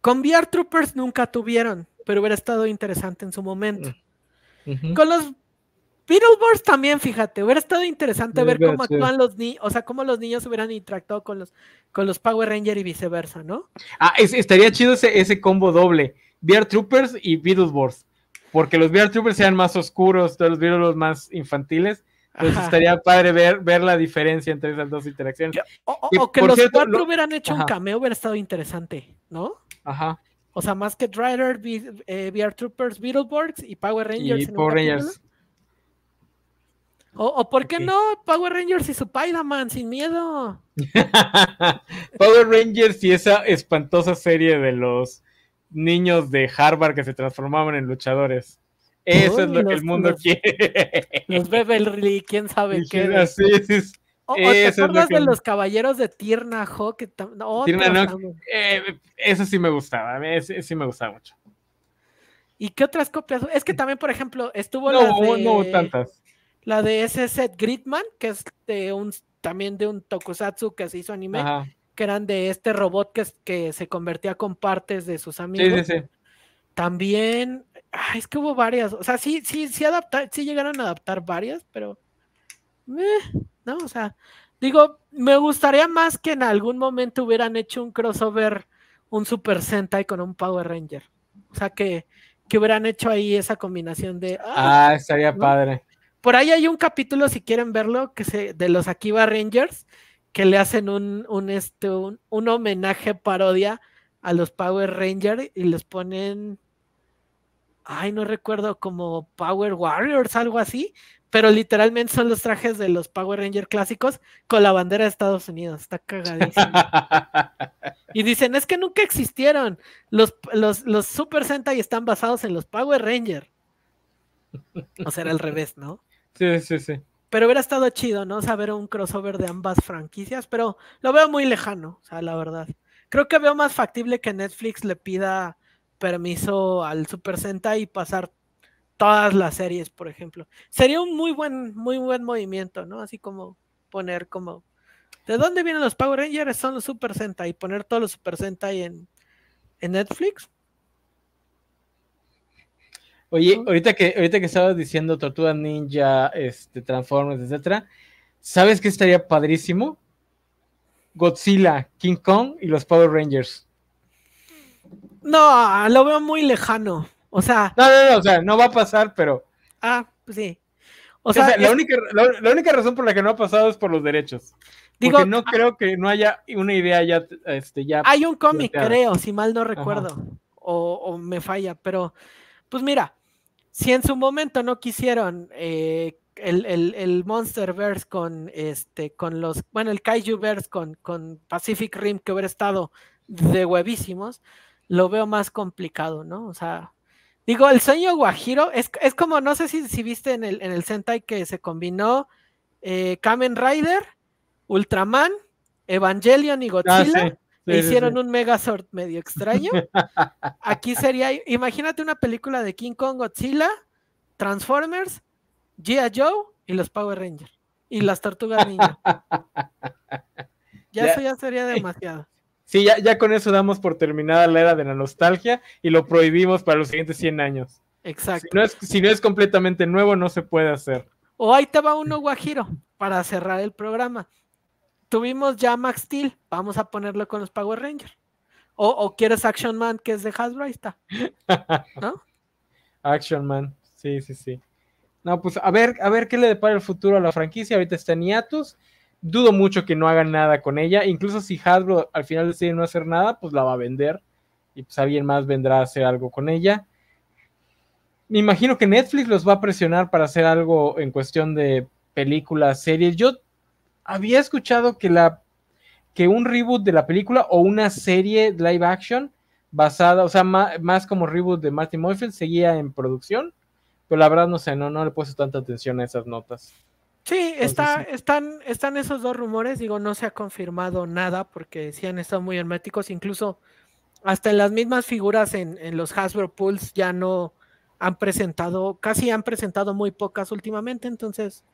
Speaker 2: Con VR Troopers nunca tuvieron, pero hubiera estado interesante en su momento. Mm. Con los Beetleborgs también, fíjate, hubiera estado interesante ver cómo actúan los niños, o sea, cómo los niños hubieran interactuado con los, con los Power Rangers y viceversa, ¿no?
Speaker 1: Ah, estaría chido ese, ese combo doble, VR Troopers y Beetleborgs, porque los VR Troopers sean más oscuros, todos los Beetleborgs más infantiles, pues estaría padre ver, ver la diferencia entre esas dos interacciones. O, que los cuatro hubieran hecho un
Speaker 2: cameo, hubiera estado interesante, ¿no? Ajá. O sea, más que Drider, VR eh, Troopers, Beetleborgs y Power Rangers. Y Power Rangers. O, por qué no Power Rangers y su spider sin miedo.
Speaker 1: <laughs> Power Rangers y esa espantosa serie de los niños de Harvard que se transformaban en luchadores.
Speaker 2: Eso es lo que el mundo quiere. Los Beverly, quién sabe
Speaker 1: qué. O, te acuerdas de los
Speaker 2: caballeros de tierna Hawk? no,
Speaker 1: eh, eso sí me gustaba, ese, sí me gustaba mucho.
Speaker 2: ¿Y qué otras copias? Es que también, por ejemplo, estuvo no, la de... tantas la de ese set Gridman, que es de un, también de un tokusatsu que se hizo anime, que eran de este robot que, que se convertía con partes de sus amigos. También, es que hubo varias, o sea, sí, sí, sí, adaptar, sí llegaron a adaptar varias, pero... Eh, no, o sea, digo, me gustaría más que en algún momento hubieran hecho un crossover, un Super Sentai con un Power Ranger. O sea, que, que hubieran hecho ahí esa combinación de... Ah, ah
Speaker 1: estaría padre.
Speaker 2: Por ahí hay un capítulo, si quieren verlo, que se, de los Akiba Rangers, que le hacen un, este, un, homenaje parodia a los Power Rangers y les ponen, ay, no recuerdo, como Power Warriors, algo así, pero literalmente son los trajes de los Power Rangers clásicos con la bandera de Estados Unidos. Está cagadísimo. <laughs> y dicen, es que nunca existieron. Los, los, los Super Sentai están basados en los Power Rangers. O sea, era al revés,
Speaker 1: ¿no? Sí, sí, sí.
Speaker 2: Pero hubiera estado chido, ¿no? Saber un crossover de ambas franquicias, pero lo veo muy lejano, o sea, la verdad. Creo que veo más factible que Netflix le pida permiso al Super Sentai y pasar todas las series, por ejemplo. Sería un muy buen, muy buen movimiento, ¿no? Así como poner como ¿De dónde vienen los Power Rangers? Son los Super Sentai. Poner todos los Super Sentai en, en Netflix.
Speaker 1: Oye, ahorita que, ahorita que estabas diciendo Tortuga Ninja, este, Transformers, etcétera, ¿sabes qué estaría padrísimo? Godzilla, King Kong y los Power Rangers.
Speaker 2: No, ah, lo veo muy lejano. O sea. No, no, no, o sea, no va a pasar, pero. Ah, pues sí. O sea, la, única,
Speaker 1: razón por la que no ha pasado es por los derechos. Digo, no ah, creo que no haya una idea ya. Este, ya hay un cómic, creo,
Speaker 2: si mal no recuerdo. o, me falla, pero. Pues mira, si en su momento no quisieron eh, el, el, el, Monsterverse con este, con los, bueno, el Kaijuverse con, con Pacific Rim que hubiera estado de huevísimos, lo veo más complicado, ¿no? O sea, digo, el sueño Guajiro es, como, no sé si, viste en el, en el Sentai que se combinó eh, Kamen Rider, Ultraman, Evangelion y ah, Godzilla. E hicieron un sort medio extraño. <laughs> Aquí sería, imagínate una película de King Kong, Godzilla, Transformers, G.I. Joe y los Power Rangers. Y las tortugas ninja. Ya, eso ya sería demasiado.
Speaker 1: Sí, ya, con eso damos por terminada la era de la nostalgia y lo prohibimos para los siguientes 100 años. Exacto. no es, si no es completamente nuevo, no se puede hacer.
Speaker 2: O ahí te va uno, Guajiro, para cerrar el programa tuvimos ya Max Steel, vamos a ponerlo con los Power Rangers. O, o, quieres Action Man, que es de Hasbro, ahí está. <laughs> ¿No?
Speaker 1: Action Man, sí, sí, sí. No, pues a ver, a ver qué le depara el futuro a la franquicia. Ahorita está en Dudo mucho que no hagan nada con ella. Incluso si Hasbro al final decide no hacer nada, pues la va a vender. Y pues alguien más vendrá a hacer algo con ella. Me imagino que Netflix los va a presionar para hacer algo en cuestión de películas, series. Yo había escuchado que la que un reboot de la película o una serie live action basada, o sea, más, como reboot de Martin Moyfield seguía en producción, pero la verdad no sé, no, no le he puesto tanta atención a esas notas.
Speaker 2: Sí, está, están, están esos dos rumores, digo, no se ha confirmado nada porque sí han estado muy herméticos, incluso hasta en las mismas figuras en, los Hasbro Pools ya no han presentado, casi han presentado muy pocas últimamente, entonces,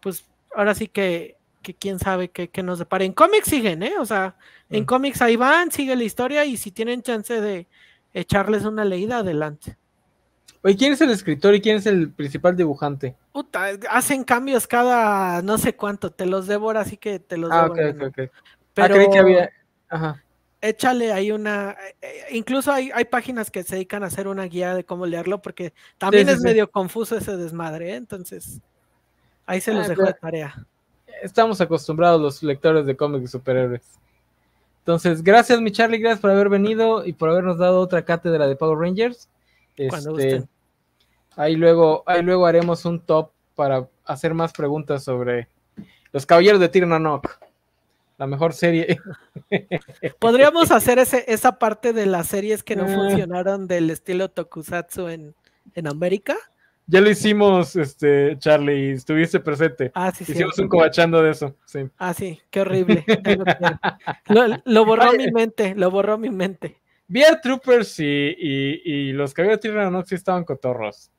Speaker 2: pues ahora sí que que quién sabe qué, nos depara. En cómics siguen, ¿eh? O sea, en mm. cómics ahí van, sigue la historia y si tienen chance de echarles una leída, adelante.
Speaker 1: Oye, ¿quién es el escritor y quién es el principal dibujante?
Speaker 2: hacen cambios cada no sé cuánto, te los devora, así que te los ah, ah Pero que había... Ajá. échale ahí una, eh, eh, incluso hay, páginas que se dedican a hacer una guía de cómo leerlo, porque también es medio confuso ese desmadre, ¿eh? entonces ahí se ah, los dejo de tarea
Speaker 1: estamos acostumbrados los lectores de cómics superhéroes. Entonces, gracias mi Charlie, gracias por haber venido y por habernos dado otra cátedra de Power Rangers. Este, ahí luego, ahí luego haremos un top para hacer más preguntas sobre los Caballeros de Tirnanok,
Speaker 2: la mejor serie. <laughs> Podríamos hacer ese, esa parte de las series que no ah. funcionaron del estilo Tokusatsu en, en América ya lo hicimos,
Speaker 1: este, Charlie, y estuviste presente. Ah, sí, sí. Hicimos un cobachando de eso. Sí.
Speaker 2: Ah, sí, qué horrible. <laughs> lo, borró mi mente, lo borró mi mente. a
Speaker 1: Troopers y, los que había tirado no sí estaban cotorros.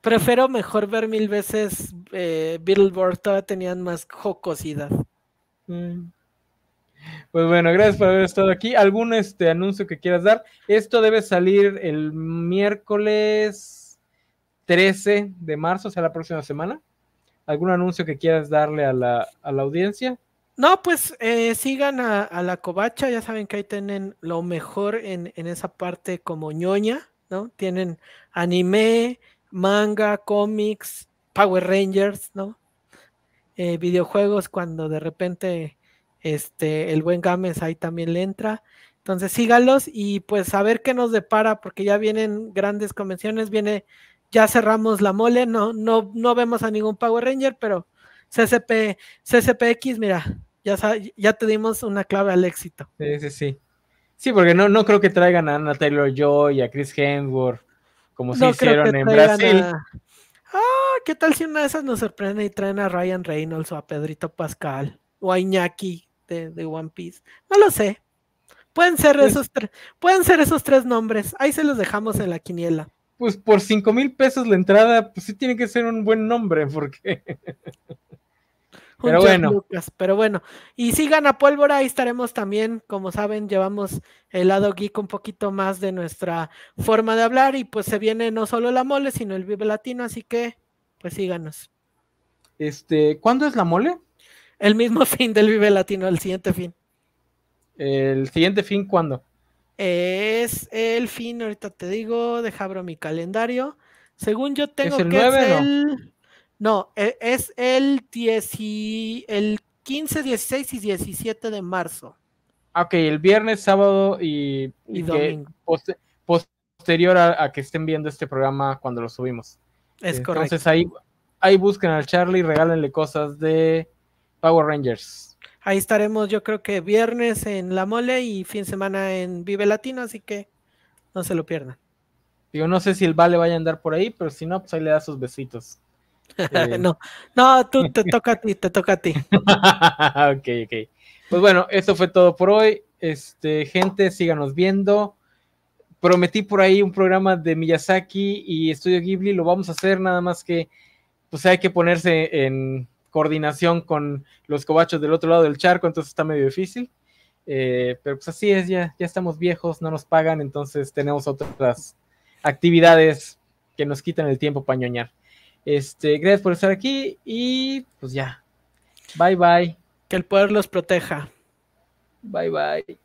Speaker 2: Prefiero mejor ver mil veces eh, todavía tenían más jocosidad.
Speaker 3: Mm.
Speaker 1: Pues bueno, gracias por haber estado aquí. ¿Algún este anuncio que quieras dar? Esto debe salir el miércoles 13 de marzo, o sea, la próxima semana. ¿Algún anuncio que quieras darle a la, a la audiencia?
Speaker 2: No, pues eh, sigan a, la covacha, ya saben que ahí tienen lo mejor en, esa parte como ñoña, ¿no? Tienen anime, manga, cómics, Power Rangers, ¿no? Eh, videojuegos cuando de repente este, el buen Games ahí también le entra. Entonces sígalos y pues a ver qué nos depara, porque ya vienen grandes convenciones, viene ya cerramos la mole, no, no, no vemos a ningún Power Ranger, pero CCPX, mira, ya, ya te dimos una clave al éxito.
Speaker 1: Sí, sí, sí. Sí, porque no, no creo que traigan a Anna Taylor Joy, a Chris Hemsworth, como se hicieron en Brasil.
Speaker 2: Ah, ¿qué tal si una de esas nos sorprende y traen a Ryan Reynolds o a Pedrito Pascal o a Iñaki de, One Piece? No lo sé. Pueden ser, esos pueden ser esos tres nombres. Ahí se los dejamos en la quiniela
Speaker 1: pues por cinco mil pesos la entrada, pues sí tiene que ser un buen nombre, <laughs> porque...
Speaker 2: pero bueno. pero bueno, y sigan a pólvora, ahí estaremos también, como saben, llevamos el lado geek un poquito más de nuestra forma de hablar y pues se viene no solo la mole, sino el Vive Latino, así que pues síganos.
Speaker 1: Este, ¿cuándo es la mole? El mismo <laughs> fin
Speaker 2: del Vive Latino, el siguiente fin.
Speaker 1: ¿El siguiente fin cuándo?
Speaker 2: Es el fin, ahorita te digo, deja mi calendario. Según yo tengo que e, es el... No, es el, el 15, 16 y 17 de marzo.
Speaker 1: Ah, ok, el viernes, sábado y, domingo. posterior a, que estén viendo este programa cuando lo subimos. Es Entonces, correcto. Entonces ahí, ahí busquen al Charlie, Y regálenle cosas de Power Rangers
Speaker 2: ahí estaremos yo creo que viernes en La Mole y fin de semana en Vive Latino, así que no se lo pierdan. Digo, no sé si el Vale vaya a andar por ahí, pero si no, pues ahí le da sus
Speaker 1: besitos. <laughs> no, no, tú te toca a ti, te toca a ti. <laughs> ok, ok. Pues bueno, eso fue todo por hoy. Este, gente, síganos viendo. Prometí por ahí un programa de Miyazaki y Estudio Ghibli, lo vamos a hacer, nada más que pues hay que ponerse en, coordinación con los cobachos del otro lado del charco, entonces está medio difícil. Eh, pero pues así es, ya, ya estamos viejos, no nos pagan, entonces tenemos otras actividades que nos quitan el tiempo para Este, gracias por estar aquí y pues ya.
Speaker 2: Bye bye. Que el poder los proteja. Bye bye.